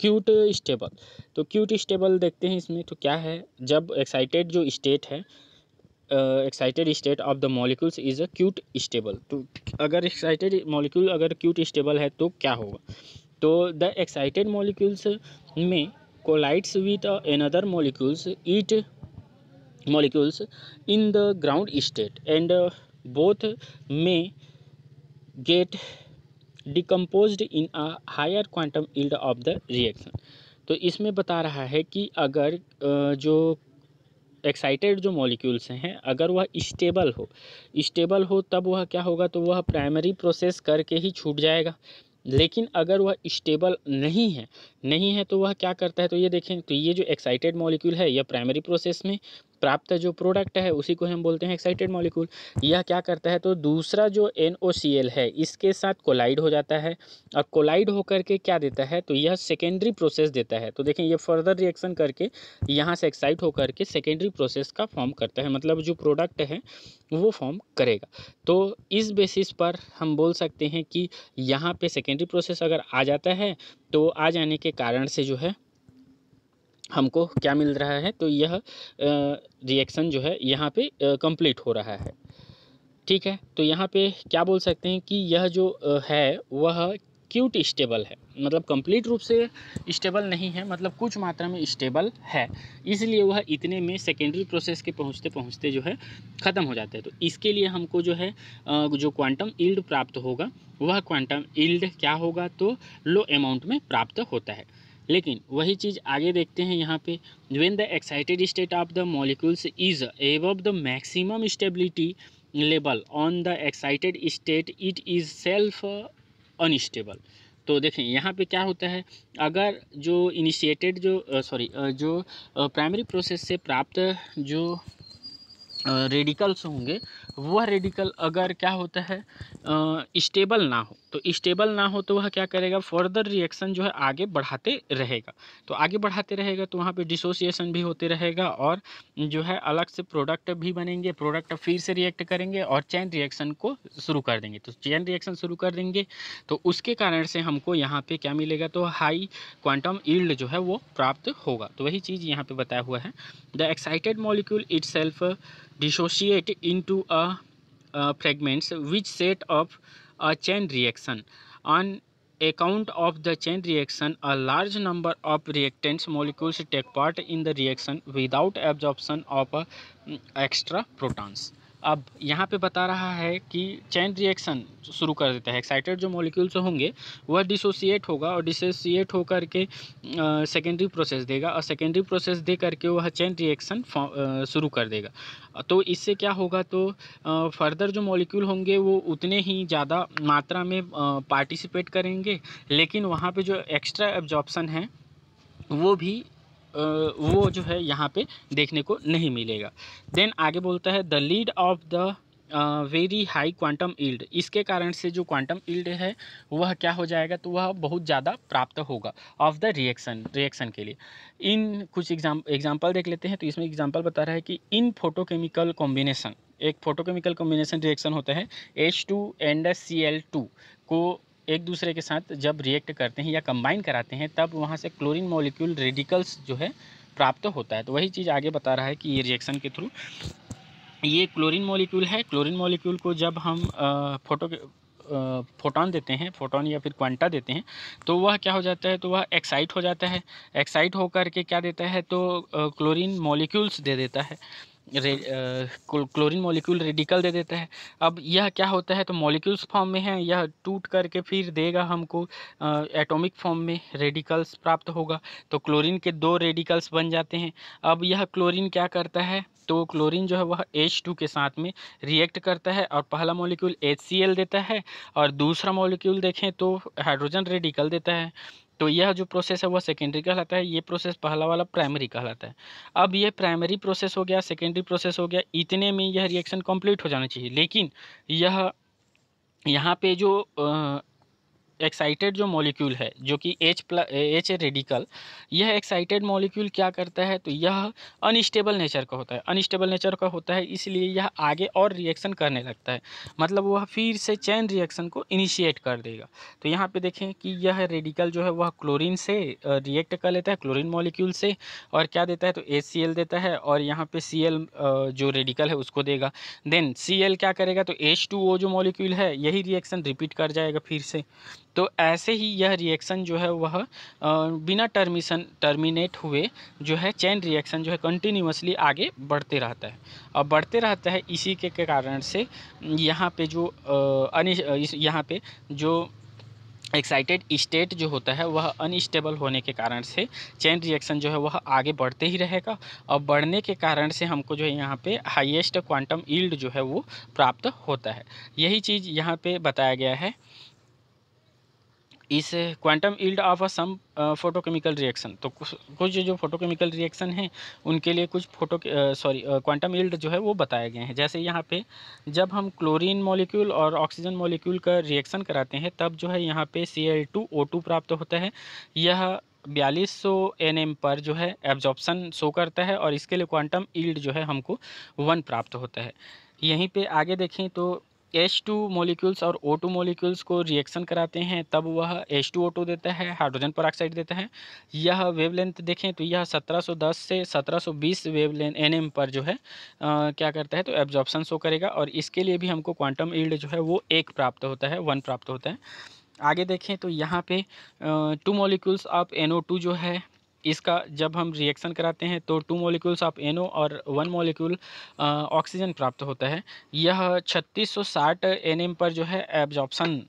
Speaker 1: quite stable तो क्यूट स्टेबल देखते हैं इसमें तो क्या है जब एक्साइटेड जो स्टेट है excited state of the molecules is a quite stable तो अगर एक्साइटेड मॉलिक्यूल अगर क्यूट स्टेबल है तो क्या होगा तो द एक्साइटेड मॉलिक्यूल्स में collides with another molecules it molecules in the ground state and both में get decompose in a higher quantum yield of the reaction तो इसमें बता रहा है कि अगर uh, जो एक्साइटेड जो मॉलिक्यूल्स हैं अगर वह स्टेबल हो स्टेबल हो तब वह क्या होगा तो वह प्राइमरी प्रोसेस करके ही छूट जाएगा लेकिन अगर वह स्टेबल नहीं है नहीं है तो वह क्या करता है तो ये देखें तो ये जो एक्साइटेड मॉलिक्यूल है यह प्राइमरी प्रोसेस में प्राप्त जो प्रोडक्ट है उसी को हम बोलते हैं एक्साइटेड मॉलिक्यूल यह क्या करता है तो दूसरा जो एन है इसके साथ कोलाइड हो जाता है और कोलाइड होकर के क्या देता है तो यह सेकेंडरी प्रोसेस देता है तो देखें यह फर्दर रिएक्शन करके यहाँ से एक्साइट होकर के सेकेंडरी प्रोसेस का फॉर्म करता है मतलब जो प्रोडक्ट है वो फॉर्म करेगा तो इस बेसिस पर हम बोल सकते हैं कि यहाँ पे सेकेंडरी प्रोसेस अगर आ जाता है तो आ जाने के कारण से जो है हमको क्या मिल रहा है तो यह रिएक्शन जो है यहाँ पे कंप्लीट हो रहा है ठीक है तो यहाँ पे क्या बोल सकते हैं कि यह जो है वह क्यूट स्टेबल है मतलब कंप्लीट रूप से स्टेबल नहीं है मतलब कुछ मात्रा में स्टेबल है इसलिए वह इतने में सेकेंडरी प्रोसेस के पहुंचते पहुंचते जो है ख़त्म हो जाता है तो इसके लिए हमको जो है जो क्वांटम इल्ड प्राप्त होगा वह क्वांटम इल्ड क्या होगा तो लो अमाउंट में प्राप्त होता है लेकिन वही चीज़ आगे देखते हैं यहाँ पे when the excited state of the molecules is above the maximum stability level on the excited state it is self unstable तो देखें यहाँ पे क्या होता है अगर जो इनिशिएटेड जो सॉरी जो प्राइमरी प्रोसेस से प्राप्त जो रेडिकल्स होंगे वह रेडिकल अगर क्या होता है स्टेबल ना हो तो स्टेबल ना हो तो वह क्या करेगा फर्दर रिएक्शन जो है आगे बढ़ाते रहेगा तो आगे बढ़ाते रहेगा तो वहाँ पे डिसोसिएशन भी होते रहेगा और जो है अलग से प्रोडक्ट भी बनेंगे प्रोडक्ट फिर से रिएक्ट करेंगे और चैन रिएक्शन को शुरू कर देंगे तो चैन रिएक्शन शुरू कर देंगे तो उसके कारण से हमको यहाँ पर क्या मिलेगा तो हाई क्वांटम ईल्ड जो है वो प्राप्त होगा तो वही चीज़ यहाँ पर बताया हुआ है the excited molecule itself dissociate into a fragments which set of a chain reaction. On account of the chain reaction, a large number of reactants molecules take part in the reaction without absorption of uh, extra protons. अब यहाँ पे बता रहा है कि chain reaction शुरू कर देता है एक्साइटेड जो मॉलिक्यूल्स होंगे वह डिसोसिएट होगा और डिसोसिएट होकर के सेकेंडरी प्रोसेस देगा और सेकेंडरी प्रोसेस दे करके वह चैन रिएक्शन शुरू कर देगा तो इससे क्या होगा तो फर्दर जो मॉलिक्यूल होंगे वो उतने ही ज़्यादा मात्रा में पार्टिसिपेट करेंगे लेकिन वहाँ पर जो एक्स्ट्रा एब्जॉर्बसन है वो भी वो जो है यहाँ पे देखने को नहीं मिलेगा देन आगे बोलता है the lead of the very high quantum yield इसके कारण से जो क्वांटम ईल्ड है वह क्या हो जाएगा तो वह बहुत ज़्यादा प्राप्त होगा ऑफ द रिएक्शन रिएक्शन के लिए इन कुछ एग्जाम एग्जाम्पल देख लेते हैं तो इसमें एग्जाम्पल बता रहा है कि इन फोटोकेमिकल कॉम्बिनेशन एक फोटोकेमिकल कॉम्बिनेशन रिएक्शन होता है H two and C L two को एक दूसरे के साथ जब रिएक्ट करते हैं या कंबाइन कराते हैं तब वहाँ से क्लोरीन मॉलिक्यूल रेडिकल्स जो है प्राप्त होता है तो वही चीज़ आगे बता रहा है कि ये रिएक्शन के थ्रू ये क्लोरीन मॉलिक्यूल है क्लोरीन मॉलिक्यूल को जब हम फोटो फोटोन देते हैं फोटोन या फिर क्वांटा देते हैं तो वह क्या हो जाता है तो वह एक्साइट हो जाता है एक्साइट होकर के क्या देता है तो क्लोरीन मॉलिक्यूल्स दे देता है क्लोरीन मॉलिक्यूल रेडिकल दे देता है अब यह क्या होता है तो मॉलिक्यूल्स फॉर्म में है यह टूट करके फिर देगा हमको एटॉमिक फॉर्म में रेडिकल्स प्राप्त होगा तो क्लोरीन के दो रेडिकल्स बन जाते हैं अब यह क्लोरीन क्या करता है तो क्लोरीन जो है वह एच टू के साथ में रिएक्ट करता है और पहला मॉलिक्यूल एच सी एल देता है और दूसरा मॉलिक्यूल देखें तो हाइड्रोजन रेडिकल देता है तो यह जो प्रोसेस है वह सेकेंडरी कहलाता है ये प्रोसेस पहला वाला प्राइमरी कहलाता है अब यह प्राइमरी प्रोसेस हो गया सेकेंडरी प्रोसेस हो गया इतने में यह रिएक्शन कंप्लीट हो जाना चाहिए लेकिन यह यहाँ पे जो एक्साइटेड जो मॉलिक्यूल है जो कि एच प्लस एच रेडिकल यह एक्साइटेड मॉलिक्यूल क्या करता है तो यह अनस्टेबल नेचर का होता है अनस्टेबल नेचर का होता है इसलिए यह आगे और रिएक्शन करने लगता है मतलब वह फिर से चैन रिएक्शन को इनिशिएट कर देगा तो यहाँ पे देखें कि यह रेडिकल जो है वह क्लोरीन से रिएक्ट कर लेता है क्लोरिन मॉलिक्यूल से और क्या देता है तो एच देता है और यहाँ पर सी जो रेडिकल है उसको देगा देन सी क्या करेगा तो एच जो मॉलिक्यूल है यही रिएक्शन रिपीट कर जाएगा फिर से तो ऐसे ही यह रिएक्शन जो है वह बिना टर्मिशन टर्मिनेट हुए जो है चैन रिएक्शन जो है कंटिन्यूसली आगे बढ़ते रहता है और बढ़ते रहता है इसी के कारण से यहाँ पे जो अनिश यहाँ पे जो एक्साइटेड स्टेट जो होता है वह अनस्टेबल होने के कारण से चेन रिएक्शन जो है वह आगे बढ़ते ही रहेगा और बढ़ने के कारण से हमको जो है यहाँ पे हाईएस्ट क्वांटम ईल्ड जो है वो प्राप्त होता है यही चीज़ यहाँ पे बताया गया है इस quantum yield of a some photochemical reaction तो कुछ जो फोटोकेमिकल रिएक्शन हैं उनके लिए कुछ फोटो सॉरी क्वांटम ईल्ड जो है वो बताए गए हैं जैसे यहाँ पे जब हम क्लोरीन मॉलिक्यूल और ऑक्सीजन मॉलिक्यूल का रिएक्शन कराते हैं तब जो है यहाँ पे C L two O two प्राप्त होता है यह बयालीस सौ एन एम पर जो है एब्जॉर्प्शन शो करता है और इसके लिए क्वांटम ईल्ड जो है हमको वन प्राप्त होता है यहीं पे आगे देखें तो एच टू मोलिक्यूल्स और ओ टू मोलिक्यूल्स को रिएक्शन कराते हैं तब वह एच टू ओ टू देता है हाइड्रोजन ऑक्साइड देता है यह वेवलेंथ देखें तो यह 1710 से 1720 वेवलेंथ एनएम पर जो है आ, क्या करता है तो एब्जॉर्प्शन शो करेगा और इसके लिए भी हमको क्वांटम ईल्ड जो है वो एक प्राप्त होता है वन प्राप्त होता है आगे देखें तो यहाँ पे टू मॉलिक्यूल्स ऑफ एन जो है इसका जब हम रिएक्शन कराते हैं तो टू मॉलिक्यूल्स ऑफ एनओ और वन मॉलिक्यूल ऑक्सीजन प्राप्त होता है यह 3660 एनएम पर जो है एब्जॉर्प्शन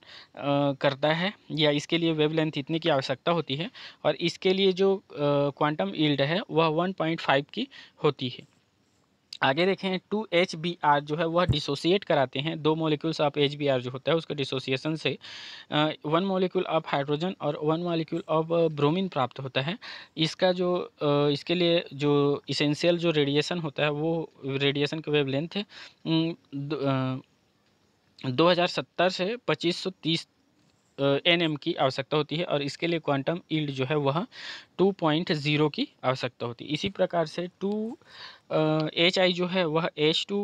Speaker 1: करता है या इसके लिए वेवलेंथ इतने की आवश्यकता होती है और इसके लिए जो क्वांटम ईल्ड है वह 1.5 की होती है आगे देखें टू एच बी आर जो है वह डिसोसिएट कराते हैं दो molecules of H B R जो होता है उसके डिसोसिएशन से वन मोलिक्यूल ऑफ हाइड्रोजन और वन मोलिक्यूल ऑफ ब्रोमीन प्राप्त होता है इसका जो इसके लिए जो इसेंशियल जो रेडिएशन होता है वो रेडिएशन की वेवलेंथ सत्तर से पच्चीस सौ तीस एन एम की आवश्यकता होती है और इसके लिए क्वांटम ईल्ड जो है वह टू पॉइंट ज़ीरो की आवश्यकता होती है इसी प्रकार से टू एच आई जो है वह एच टू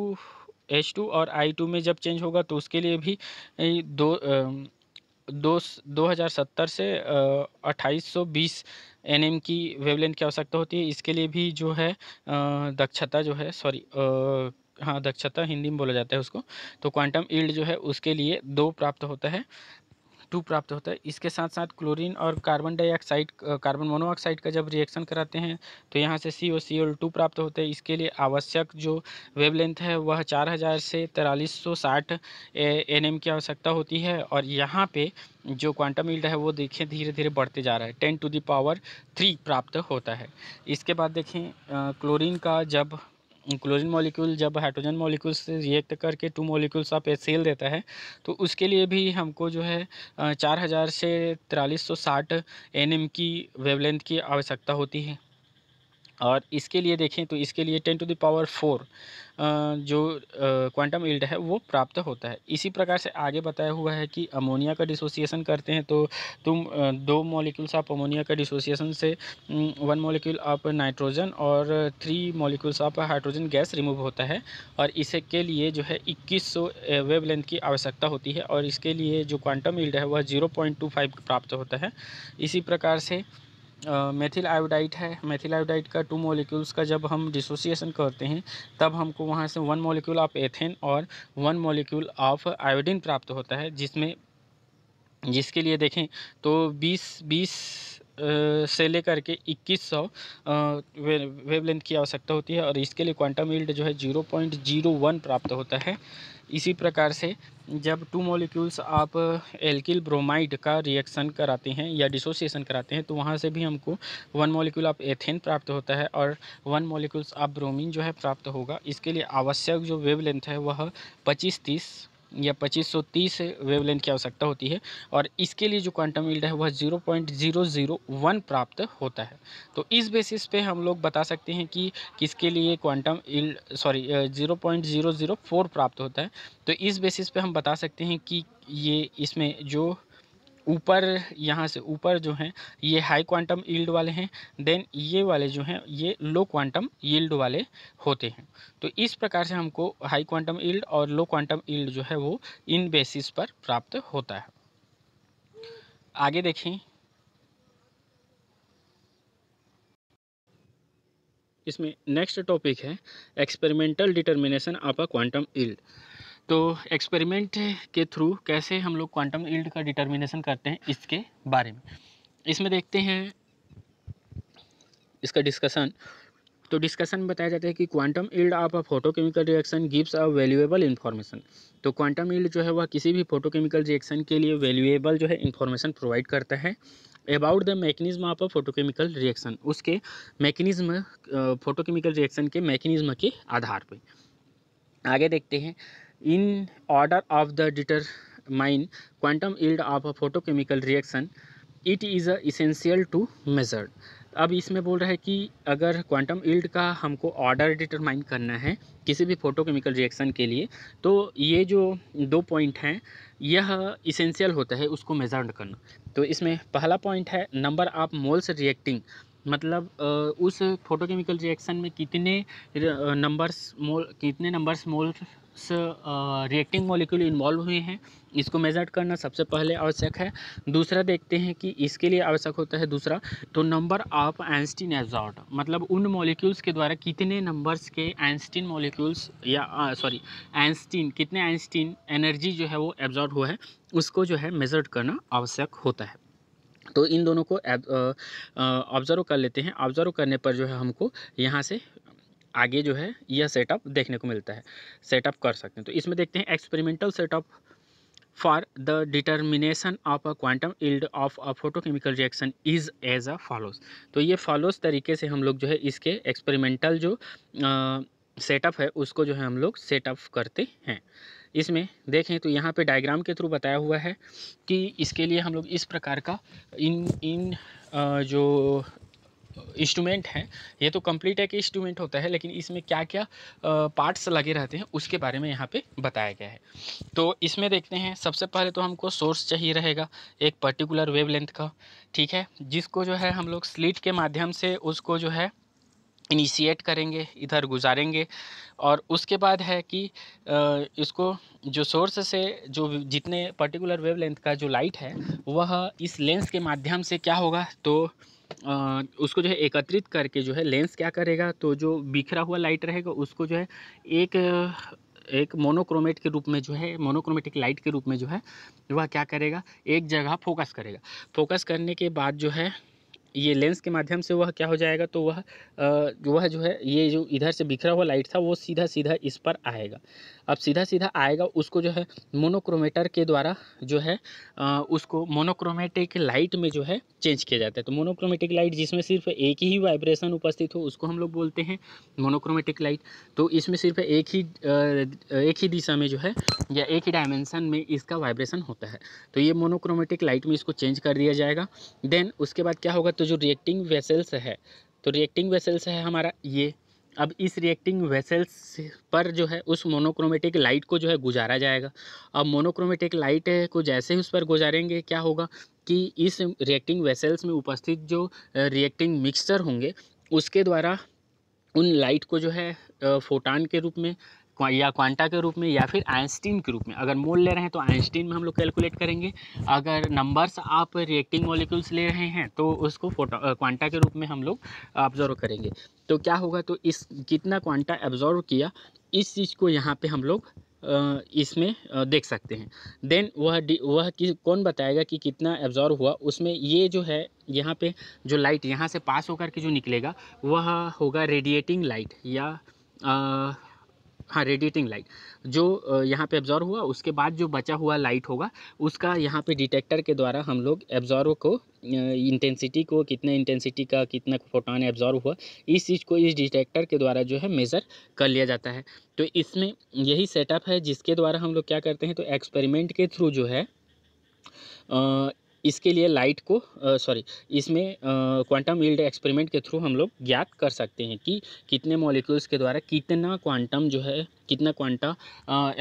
Speaker 1: एच टू और आई टू में जब चेंज होगा तो उसके लिए भी दो आ, दो दो हज़ार सत्तर से अट्ठाईस सौ बीस एन एम की वेवलेंथ की आवश्यकता होती है इसके लिए भी जो है दक्षता जो है सॉरी हाँ दक्षता हिंदी में बोला जाता है उसको तो क्वांटम ईल्ड जो है उसके लिए दो प्राप्त होता है टू प्राप्त होता है इसके साथ साथ क्लोरीन और कार्बन डाइऑक्साइड कार्बन मोनोऑक्साइड का जब रिएक्शन कराते हैं तो यहाँ से सी ओ सी एल टू प्राप्त होता है इसके लिए आवश्यक जो वेवलेंथ है वह चार हज़ार से तिरालीस सौ साठ एन एम की आवश्यकता होती है और यहाँ पे जो क्वांटम इल्ड है वो देखें धीरे धीरे बढ़ते जा रहा है ten to the power three प्राप्त होता है इसके बाद देखें क्लोरीन का जब क्लोरीन मॉलिक्यूल जब हाइड्रोजन मॉलिक्यूल से रिएक्ट करके टू मॉलिक्यूल्स आप एसीएल देता है तो उसके लिए भी हमको जो है चार हज़ार से तिरालीस सौ साठ एन की वेवलेंथ की आवश्यकता होती है और इसके लिए देखें तो इसके लिए ten to the power four जो क्वांटम इल्ड है वो प्राप्त होता है इसी प्रकार से आगे बताया हुआ है कि अमोनिया का डिसोसिएशन करते हैं तो तुम दो मॉलिक्यूल्स आप अमोनिया का डिसोसिएशन से वन मॉलिक्यूल आप नाइट्रोजन और थ्री मॉलिक्यूल्स आप हाइड्रोजन गैस रिमूव होता है और इसके लिए जो है इक्कीस सौ वेव लेंथ की आवश्यकता होती है और इसके लिए जो क्वांटम इल्ड है वह ज़ीरो पॉइंट टू फाइव प्राप्त होता है इसी प्रकार से मेथिल आयोडाइट है मेथिल आयोडाइट का टू मॉलिक्यूल्स का जब हम डिसोसिएशन करते हैं तब हमको वहाँ से वन मॉलिक्यूल ऑफ एथेन और वन मॉलिक्यूल ऑफ आयोडीन प्राप्त होता है जिसमें जिसके लिए देखें तो बीस बीस से लेकर के इक्कीस सौ वेवलेंथ की आवश्यकता होती है और इसके लिए क्वांटम यील्ड जो है जीरो पॉइंट जीरो वन प्राप्त होता है इसी प्रकार से जब टू मॉलिक्यूल्स आप एल्किल ब्रोमाइड का रिएक्शन कराते हैं या डिसोसिएशन कराते हैं तो वहाँ से भी हमको वन मॉलिक्यूल आप एथेन प्राप्त होता है और वन मॉलिक्यूल्स आप ब्रोमीन जो है प्राप्त होगा इसके लिए आवश्यक जो वेवलेंथ है वह पच्चीस तीस या 2530 वेवलेंथ की आवश्यकता होती है और इसके लिए जो क्वांटम यील्ड है वह 0.001 प्राप्त होता है तो इस बेसिस पे हम लोग बता सकते हैं कि किसके लिए क्वांटम यील्ड सॉरी 0.004 प्राप्त होता है तो इस बेसिस पे हम बता सकते हैं कि ये इसमें जो ऊपर यहाँ से ऊपर जो हैं ये हाई क्वांटम यील्ड वाले हैं देन ये वाले जो हैं ये लो क्वांटम यील्ड वाले होते हैं तो इस प्रकार से हमको हाई क्वांटम यील्ड और लो क्वांटम यील्ड जो है वो इन बेसिस पर प्राप्त होता है आगे देखें इसमें नेक्स्ट टॉपिक है experimental determination of a quantum yield तो एक्सपेरिमेंट के थ्रू कैसे हम लोग क्वांटम ईल्ड का डिटर्मिनेशन करते हैं इसके बारे में इसमें देखते हैं इसका डिस्कशन तो डिस्कशन में बताया जाता है कि quantum yield of a photochemical reaction gives a valuable information तो क्वांटम ईल्ड जो है वह किसी भी फोटोकेमिकल रिएक्शन के लिए वैल्यूएबल जो है इन्फॉर्मेशन प्रोवाइड करता है about the mechanism of a photochemical reaction उसके मैकेनिज्म फोटोकेमिकल रिएक्शन के मैकेनिज्म के आधार पर आगे देखते हैं in order of the deter the determine quantum of a photochemical reaction it is a essential to measure अब इसमें बोल रहा है कि अगर क्वांटम ईल्ड का हमको ऑर्डर डिटरमाइन करना है किसी भी फोटोकेमिकल रिएक्शन के लिए तो ये जो दो पॉइंट हैं यह इसेंशियल होता है उसको मेजर करना तो इसमें पहला पॉइंट है नंबर ऑफ मोल्स रिएक्टिंग मतलब उस फोटोकेमिकल रिएक्शन में कितने नंबर्स मोल कितने नंबर्स मोल कुछ रिएक्टिंग मॉलिक्यूल इन्वॉल्व हुए हैं इसको मेजर करना सबसे पहले आवश्यक है दूसरा देखते हैं कि इसके लिए आवश्यक होता है दूसरा तो नंबर ऑफ एंस्टीन एजॉर्ट मतलब उन मॉलिक्यूल्स के द्वारा कितने नंबर्स के एंस्टीन मॉलिक्यूल्स या सॉरी uh, एंस्टीन कितने एंस्टीन एनर्जी जो है वो एब्जॉर्ब हुआ है उसको जो है मेजर करना आवश्यक होता है तो इन दोनों को ऑब्ज़र्व uh, uh, कर लेते हैं ऑब्ज़र्व करने पर जो है हमको यहाँ से आगे जो है यह सेटअप देखने को मिलता है सेटअप कर सकते हैं तो इसमें देखते हैं experimental setup for the determination of a quantum yield of a photochemical reaction is as a follows तो ये फॉलोस तरीके से हम लोग जो है इसके एक्सपेरिमेंटल जो सेटअप है उसको जो है हम लोग सेटअप करते हैं इसमें देखें तो यहाँ पे डायग्राम के थ्रू बताया हुआ है कि इसके लिए हम लोग इस प्रकार का इन इन जो इंस्ट्रूमेंट हैं ये तो कंप्लीट कि इंस्ट्रूमेंट होता है लेकिन इसमें क्या क्या पार्ट्स लगे रहते हैं उसके बारे में यहाँ पे बताया गया है तो इसमें देखते हैं सबसे पहले तो हमको सोर्स चाहिए रहेगा एक पर्टिकुलर वेवलेंथ का ठीक है जिसको जो है हम लोग स्लिट के माध्यम से उसको जो है इनिशिएट करेंगे इधर गुजारेंगे और उसके बाद है कि इसको जो सोर्स से जो जितने पर्टिकुलर वेवलेंथ का जो लाइट है वह इस लेंस के माध्यम से क्या होगा तो उसको जो है एकत्रित करके जो है लेंस क्या करेगा तो जो बिखरा हुआ लाइट रहेगा उसको जो है एक एक मोनोक्रोमेट के रूप में जो है मोनोक्रोमेटिक लाइट के रूप में जो है वह क्या करेगा एक जगह फोकस करेगा फोकस करने के बाद जो है ये लेंस के माध्यम से वह क्या हो जाएगा तो वह वह जो है ये जो इधर से बिखरा हुआ लाइट था वो सीधा सीधा इस पर आएगा अब सीधा सीधा आएगा उसको जो है मोनोक्रोमेटर के द्वारा जो है उसको मोनोक्रोमेटिक लाइट में जो है चेंज किया जाता है तो मोनोक्रोमेटिक लाइट जिसमें सिर्फ एक ही वाइब्रेशन उपस्थित हो उसको हम लोग बोलते हैं मोनोक्रोमेटिक लाइट तो इसमें सिर्फ एक ही एक ही दिशा में जो है या एक ही डायमेंसन में इसका वाइब्रेशन होता है तो ये मोनोक्रोमेटिक लाइट में इसको चेंज कर दिया जाएगा देन उसके बाद क्या होगा तो जो रिएक्टिंग वेसल्स है तो रिएक्टिंग वेसल्स है हमारा ये अब इस रिएक्टिंग वेसल्स पर जो है उस मोनोक्रोमेटिक लाइट को जो है गुजारा जाएगा अब मोनोक्रोमेटिक लाइट को जैसे ही उस पर गुजारेंगे क्या होगा कि इस रिएक्टिंग वेसल्स में उपस्थित जो रिएक्टिंग मिक्सचर होंगे उसके द्वारा उन लाइट को जो है फोटान के रूप में या क्वांटा के रूप में या फिर आइंस्टीन के रूप में अगर मोल ले रहे हैं तो आइंस्टीन में हम लोग कैलकुलेट करेंगे अगर नंबर्स आप रिएक्टिंग मॉलिक्यूल्स ले रहे हैं तो उसको फोटो क्वांटा के रूप में हम लोग ऑब्जर्व करेंगे तो क्या होगा तो इस कितना क्वांटा एब्जॉर्व किया इस चीज़ को यहाँ पर हम लोग इसमें देख सकते हैं देन वह वह कि, कौन बताएगा कि कितना एब्जॉर्व हुआ उसमें ये जो है यहाँ पे जो लाइट यहाँ से पास होकर के जो निकलेगा वह होगा रेडिएटिंग लाइट या हाँ रेडिएटिंग लाइट जो यहाँ पे एब्जॉर्व हुआ उसके बाद जो बचा हुआ लाइट होगा उसका यहाँ पे डिटेक्टर के द्वारा हम लोग एब्जॉर्व को इंटेंसिटी को कितने इंटेंसिटी का कितना फोटोन एब्जॉर्व हुआ इस चीज़ को इस डिटेक्टर के द्वारा जो है मेज़र कर लिया जाता है तो इसमें यही सेटअप है जिसके द्वारा हम लोग क्या करते हैं तो एक्सपेरिमेंट के थ्रू जो है आ, इसके लिए लाइट को सॉरी इसमें क्वांटम यील्ड एक्सपेरिमेंट के थ्रू हम लोग ज्ञात कर सकते हैं कि कितने मॉलिक्यूल्स के द्वारा कितना क्वांटम जो है कितना क्वांटा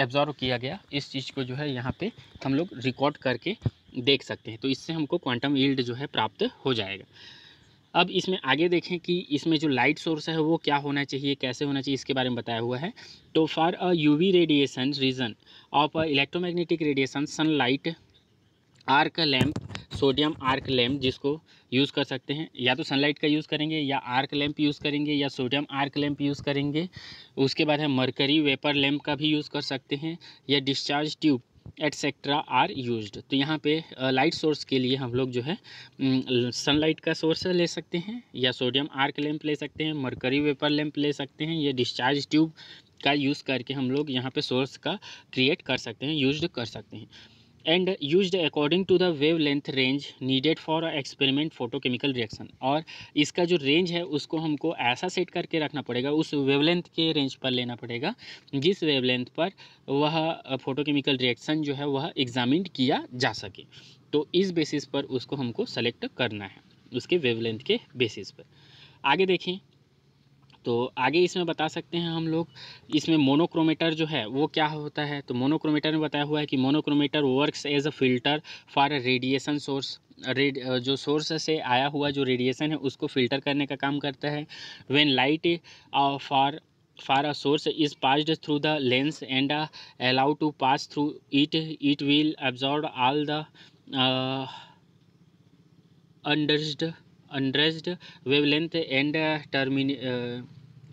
Speaker 1: एब्जॉर्व किया गया इस चीज़ को जो है यहाँ पे हम लोग रिकॉर्ड करके देख सकते हैं तो इससे हमको क्वांटम यील्ड जो है प्राप्त हो जाएगा अब इसमें आगे देखें कि इसमें जो लाइट सोर्स है वो क्या होना चाहिए कैसे होना चाहिए इसके बारे में बताया हुआ है तो for a V radiation region of electromagnetic radiation sunlight arc lamp sodium arc lamp जिसको यूज़ कर सकते हैं या तो सनलाइट का यूज़ करेंगे या आर्क लैम्प यूज़ करेंगे या सोडियम आर्क लैम्प यूज़ करेंगे उसके बाद है मरकरी वेपर लैम्प का भी यूज़ कर सकते हैं या discharge tube etcetera are use तो यहाँ पे लाइट सोर्स के लिए हम लोग जो है सनलाइट का सोर्स ले सकते हैं या सोडियम आर्क लैम्प ले सकते हैं मरकरी वेपर लैम्प ले सकते हैं या डिस्चार्ज ट्यूब का यूज़ करके हम लोग यहाँ पे सोर्स का क्रिएट कर सकते हैं यूज कर सकते हैं and use according to the wavelength range needed for experiment photochemical reaction और इसका जो रेंज है उसको हमको ऐसा सेट करके रखना पड़ेगा उस वेव लेंथ के रेंज पर लेना पड़ेगा जिस वेव लेंथ पर वह फोटोकेमिकल रिएक्शन जो है वह एग्जामिन किया जा सके तो इस बेसिस पर उसको हमको सेलेक्ट करना है उसके वेव लेंथ के बेसिस पर आगे देखें तो आगे इसमें बता सकते हैं हम लोग इसमें मोनोक्रोमीटर जो है वो क्या होता है तो मोनोक्रोमीटर में बताया हुआ है कि monochromator works as a filter for a radiation source red जो सोर्स से आया हुआ जो रेडिएशन है उसको फिल्टर करने का काम करता है when light for for a source is passed through the lens and allow to pass through it it will absorb all the undesired uh, wavelength and टर्मिन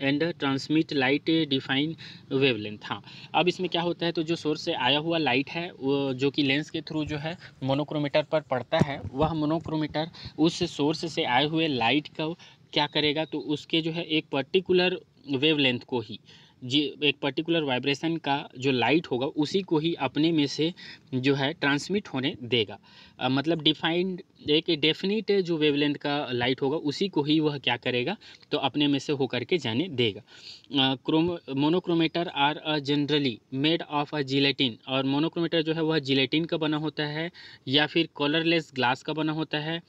Speaker 1: and transmit light define wavelength हाँ अब इसमें क्या होता है तो जो source से आया हुआ लाइट है वो जो कि लेंस के थ्रू जो है मोनोक्रोमीटर पर पड़ता है वह मोनोक्रोमीटर उस सोर्स से आए हुए लाइट का क्या करेगा तो उसके जो है एक पर्टिकुलर वेवलेंथ को ही जी एक पर्टिकुलर वाइब्रेशन का जो लाइट होगा उसी को ही अपने में से जो है ट्रांसमिट होने देगा आ, मतलब डिफाइंड एक डेफिनेट जो वेवलेंथ का लाइट होगा उसी को ही वह क्या करेगा तो अपने में से होकर के जाने देगा chrome monochromator are a generally made of a gelatin और मोनोक्रोमेटर जो है वह जिलेटिन का बना होता है या फिर कॉलरलेस ग्लास का बना होता है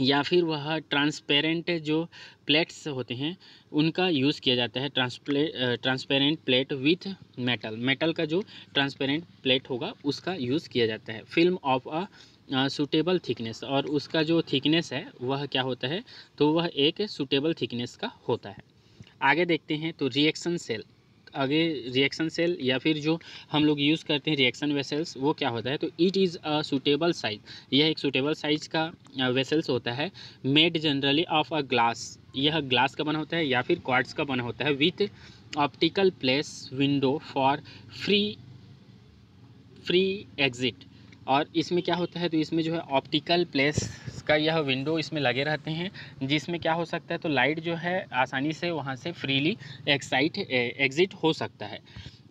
Speaker 1: या फिर वह ट्रांसपेरेंट जो प्लेट्स होते हैं उनका यूज़ किया जाता है ट्रांसप्ले transparent plate with metal metal का जो ट्रांसपेरेंट प्लेट होगा उसका यूज़ किया जाता है film of a suitable thickness और उसका जो थिकनेस है वह क्या होता है तो वह एक सूटेबल थिकनेस का होता है आगे देखते हैं तो रिएक्शन सेल आगे रिएक्शन सेल या फिर जो हम लोग यूज़ करते हैं रिएक्शन वेसल्स वो क्या होता है तो it is a suitable size यह एक सुटेबल साइज का वेसल्स होता है made generally of a glass यह ग्लास का बना होता है या फिर क्वार्ट्स का बना होता है with optical place window for free free exit और इसमें क्या होता है तो इसमें जो है ऑप्टिकल प्लेस का यह विंडो इसमें लगे रहते हैं जिसमें क्या हो सकता है तो लाइट जो है आसानी से वहाँ से फ्रीली एक्साइट एग्ज़िट हो सकता है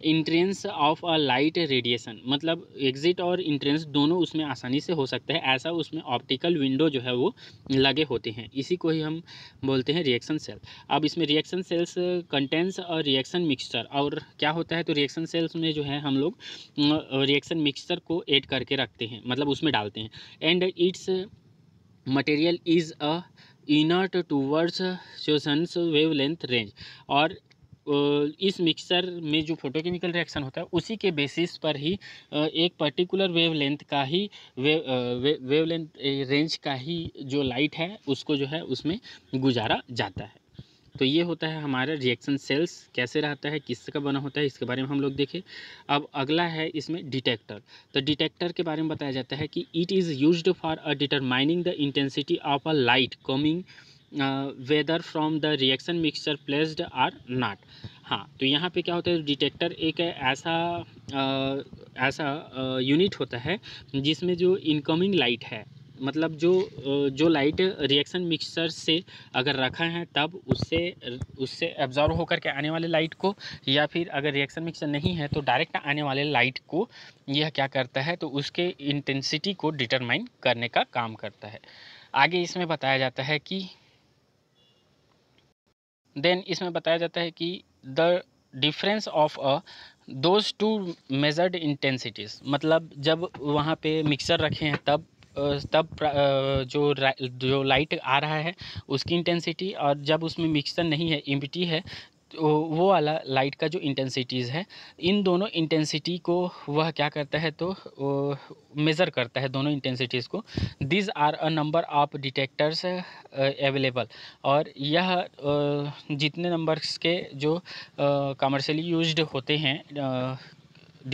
Speaker 1: entrance of a light radiation मतलब एग्जिट और इंट्रेंस दोनों उसमें आसानी से हो सकता है ऐसा उसमें ऑप्टिकल विंडो जो है वो लगे होते हैं इसी को ही हम बोलते हैं रिएक्शन सेल अब इसमें रिएक्शन सेल्स कंटेंस और रिएक्शन मिक्सचर और क्या होता है तो रिएक्शन सेल्स में जो है हम लोग रिएक्शन मिक्सचर को एड करके रखते हैं मतलब उसमें डालते हैं and its material is a inert towards wavelength range और इस मिक्सचर में जो फोटोकेमिकल रिएक्शन होता है उसी के बेसिस पर ही एक पर्टिकुलर वेवलेंथ का ही वे, वे, वेवलेंथ रेंज का ही जो लाइट है उसको जो है उसमें गुजारा जाता है तो ये होता है हमारा रिएक्शन सेल्स कैसे रहता है किसका बना होता है इसके बारे में हम लोग देखें अब अगला है इसमें डिटेक्टर तो डिटेक्टर के बारे में बताया जाता है कि it is use for a determining the intensity of a light coming whether from the reaction mixture placed or not हाँ तो यहाँ पे क्या होता है डिटेक्टर एक ऐसा आ, uh, ऐसा यूनिट uh, होता है जिसमें जो इनकमिंग लाइट है मतलब जो जो लाइट रिएक्शन मिक्सर से अगर रखा है तब उससे उससे एब्जॉर्व होकर के आने वाले लाइट को या फिर अगर रिएक्शन मिक्सर नहीं है तो डायरेक्ट आने वाले लाइट को यह क्या करता है तो उसके इंटेंसिटी को डिटरमाइन करने का काम करता है आगे इसमें बताया जाता है कि देन इसमें बताया जाता है कि the difference of a those two measured intensities मतलब जब वहाँ पे मिक्सर रखे हैं तब तब जो जो लाइट आ रहा है उसकी इंटेंसिटी और जब उसमें मिक्सर नहीं है इमिटी है तो वो वाला लाइट का जो इंटेंसिटीज़ है इन दोनों इंटेंसिटी को वह क्या करता है तो मेज़र करता है दोनों इंटेंसिटीज़ को these are a number of detectors available और यह जितने नंबर्स के जो कमर्शली यूज्ड होते हैं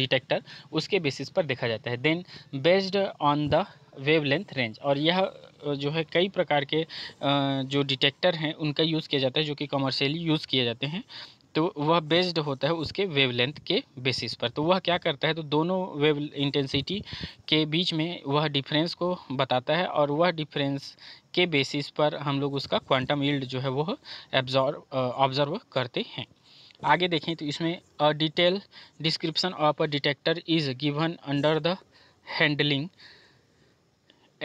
Speaker 1: डिटेक्टर उसके बेसिस पर देखा जाता है then based on the wavelength range और यह जो है कई प्रकार के जो डिटेक्टर हैं उनका यूज़ किया जाता है जो कि कमर्शियली यूज़ किए जाते हैं तो वह बेस्ड होता है उसके वेवलेंथ के बेसिस पर तो वह क्या करता है तो दोनों वेव इंटेंसिटी के बीच में वह डिफरेंस को बताता है और वह डिफरेंस के बेसिस पर हम लोग उसका क्वांटम यील्ड जो है वह एब्जॉर्व ऑब्जर्व करते हैं आगे देखें तो इसमें a detail description of a detector is given under the handling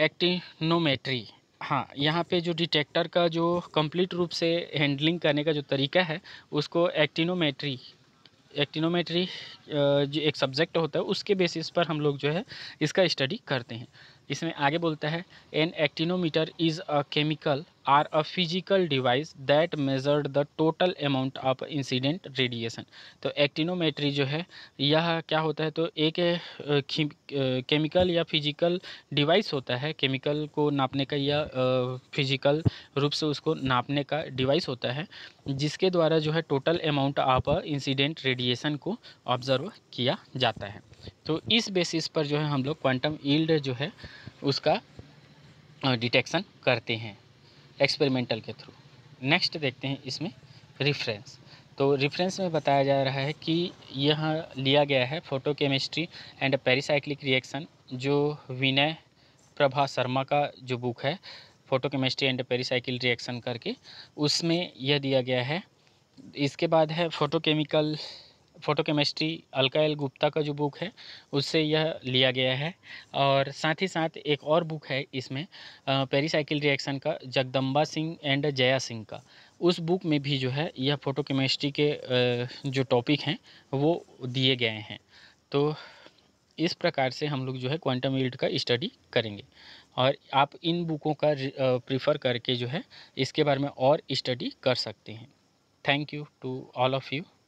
Speaker 1: actinometry हाँ यहाँ पे जो डिटेक्टर का जो कंप्लीट रूप से हैंडलिंग करने का जो तरीका है उसको एक्टिनोमेट्री एक्टिनोमेट्री जो एक सब्जेक्ट होता है उसके बेसिस पर हम लोग जो है इसका स्टडी करते हैं इसमें आगे बोलता है an actinometer is a chemical or a physical device that measured the total amount of incident radiation तो एक्टिनोमेट्री जो है यह क्या होता है तो एक केमिकल या फिजिकल डिवाइस होता है केमिकल को नापने का या फिजिकल रूप से उसको नापने का डिवाइस होता है जिसके द्वारा जो है total amount of incident radiation को ऑब्जर्व किया जाता है तो इस बेसिस पर जो है हम लोग क्वांटम ईल्ड जो है उसका डिटेक्शन करते हैं एक्सपेरिमेंटल के थ्रू नेक्स्ट देखते हैं इसमें रिफरेंस तो रिफरेंस में बताया जा रहा है कि यह लिया गया है photochemistry and pericyclic reaction जो विनय प्रभा शर्मा का जो बुक है photochemistry and pericyclic reaction करके उसमें यह दिया गया है इसके बाद है photochemical photochemistry L Gupta का जो बुक है उससे यह लिया गया है और साथ ही साथ एक और बुक है इसमें पेरीसाइकिल रिएक्शन का जगदम्बा सिंह एंड जया सिंह का उस बुक में भी जो है यह फ़ोटो केमिस्ट्री के जो टॉपिक हैं वो दिए गए हैं तो इस प्रकार से हम लोग जो है क्वांटम यील्ड का स्टडी करेंगे और आप इन बुकों का प्रीफर करके जो है इसके बारे में और स्टडी कर सकते हैं thank you to all of you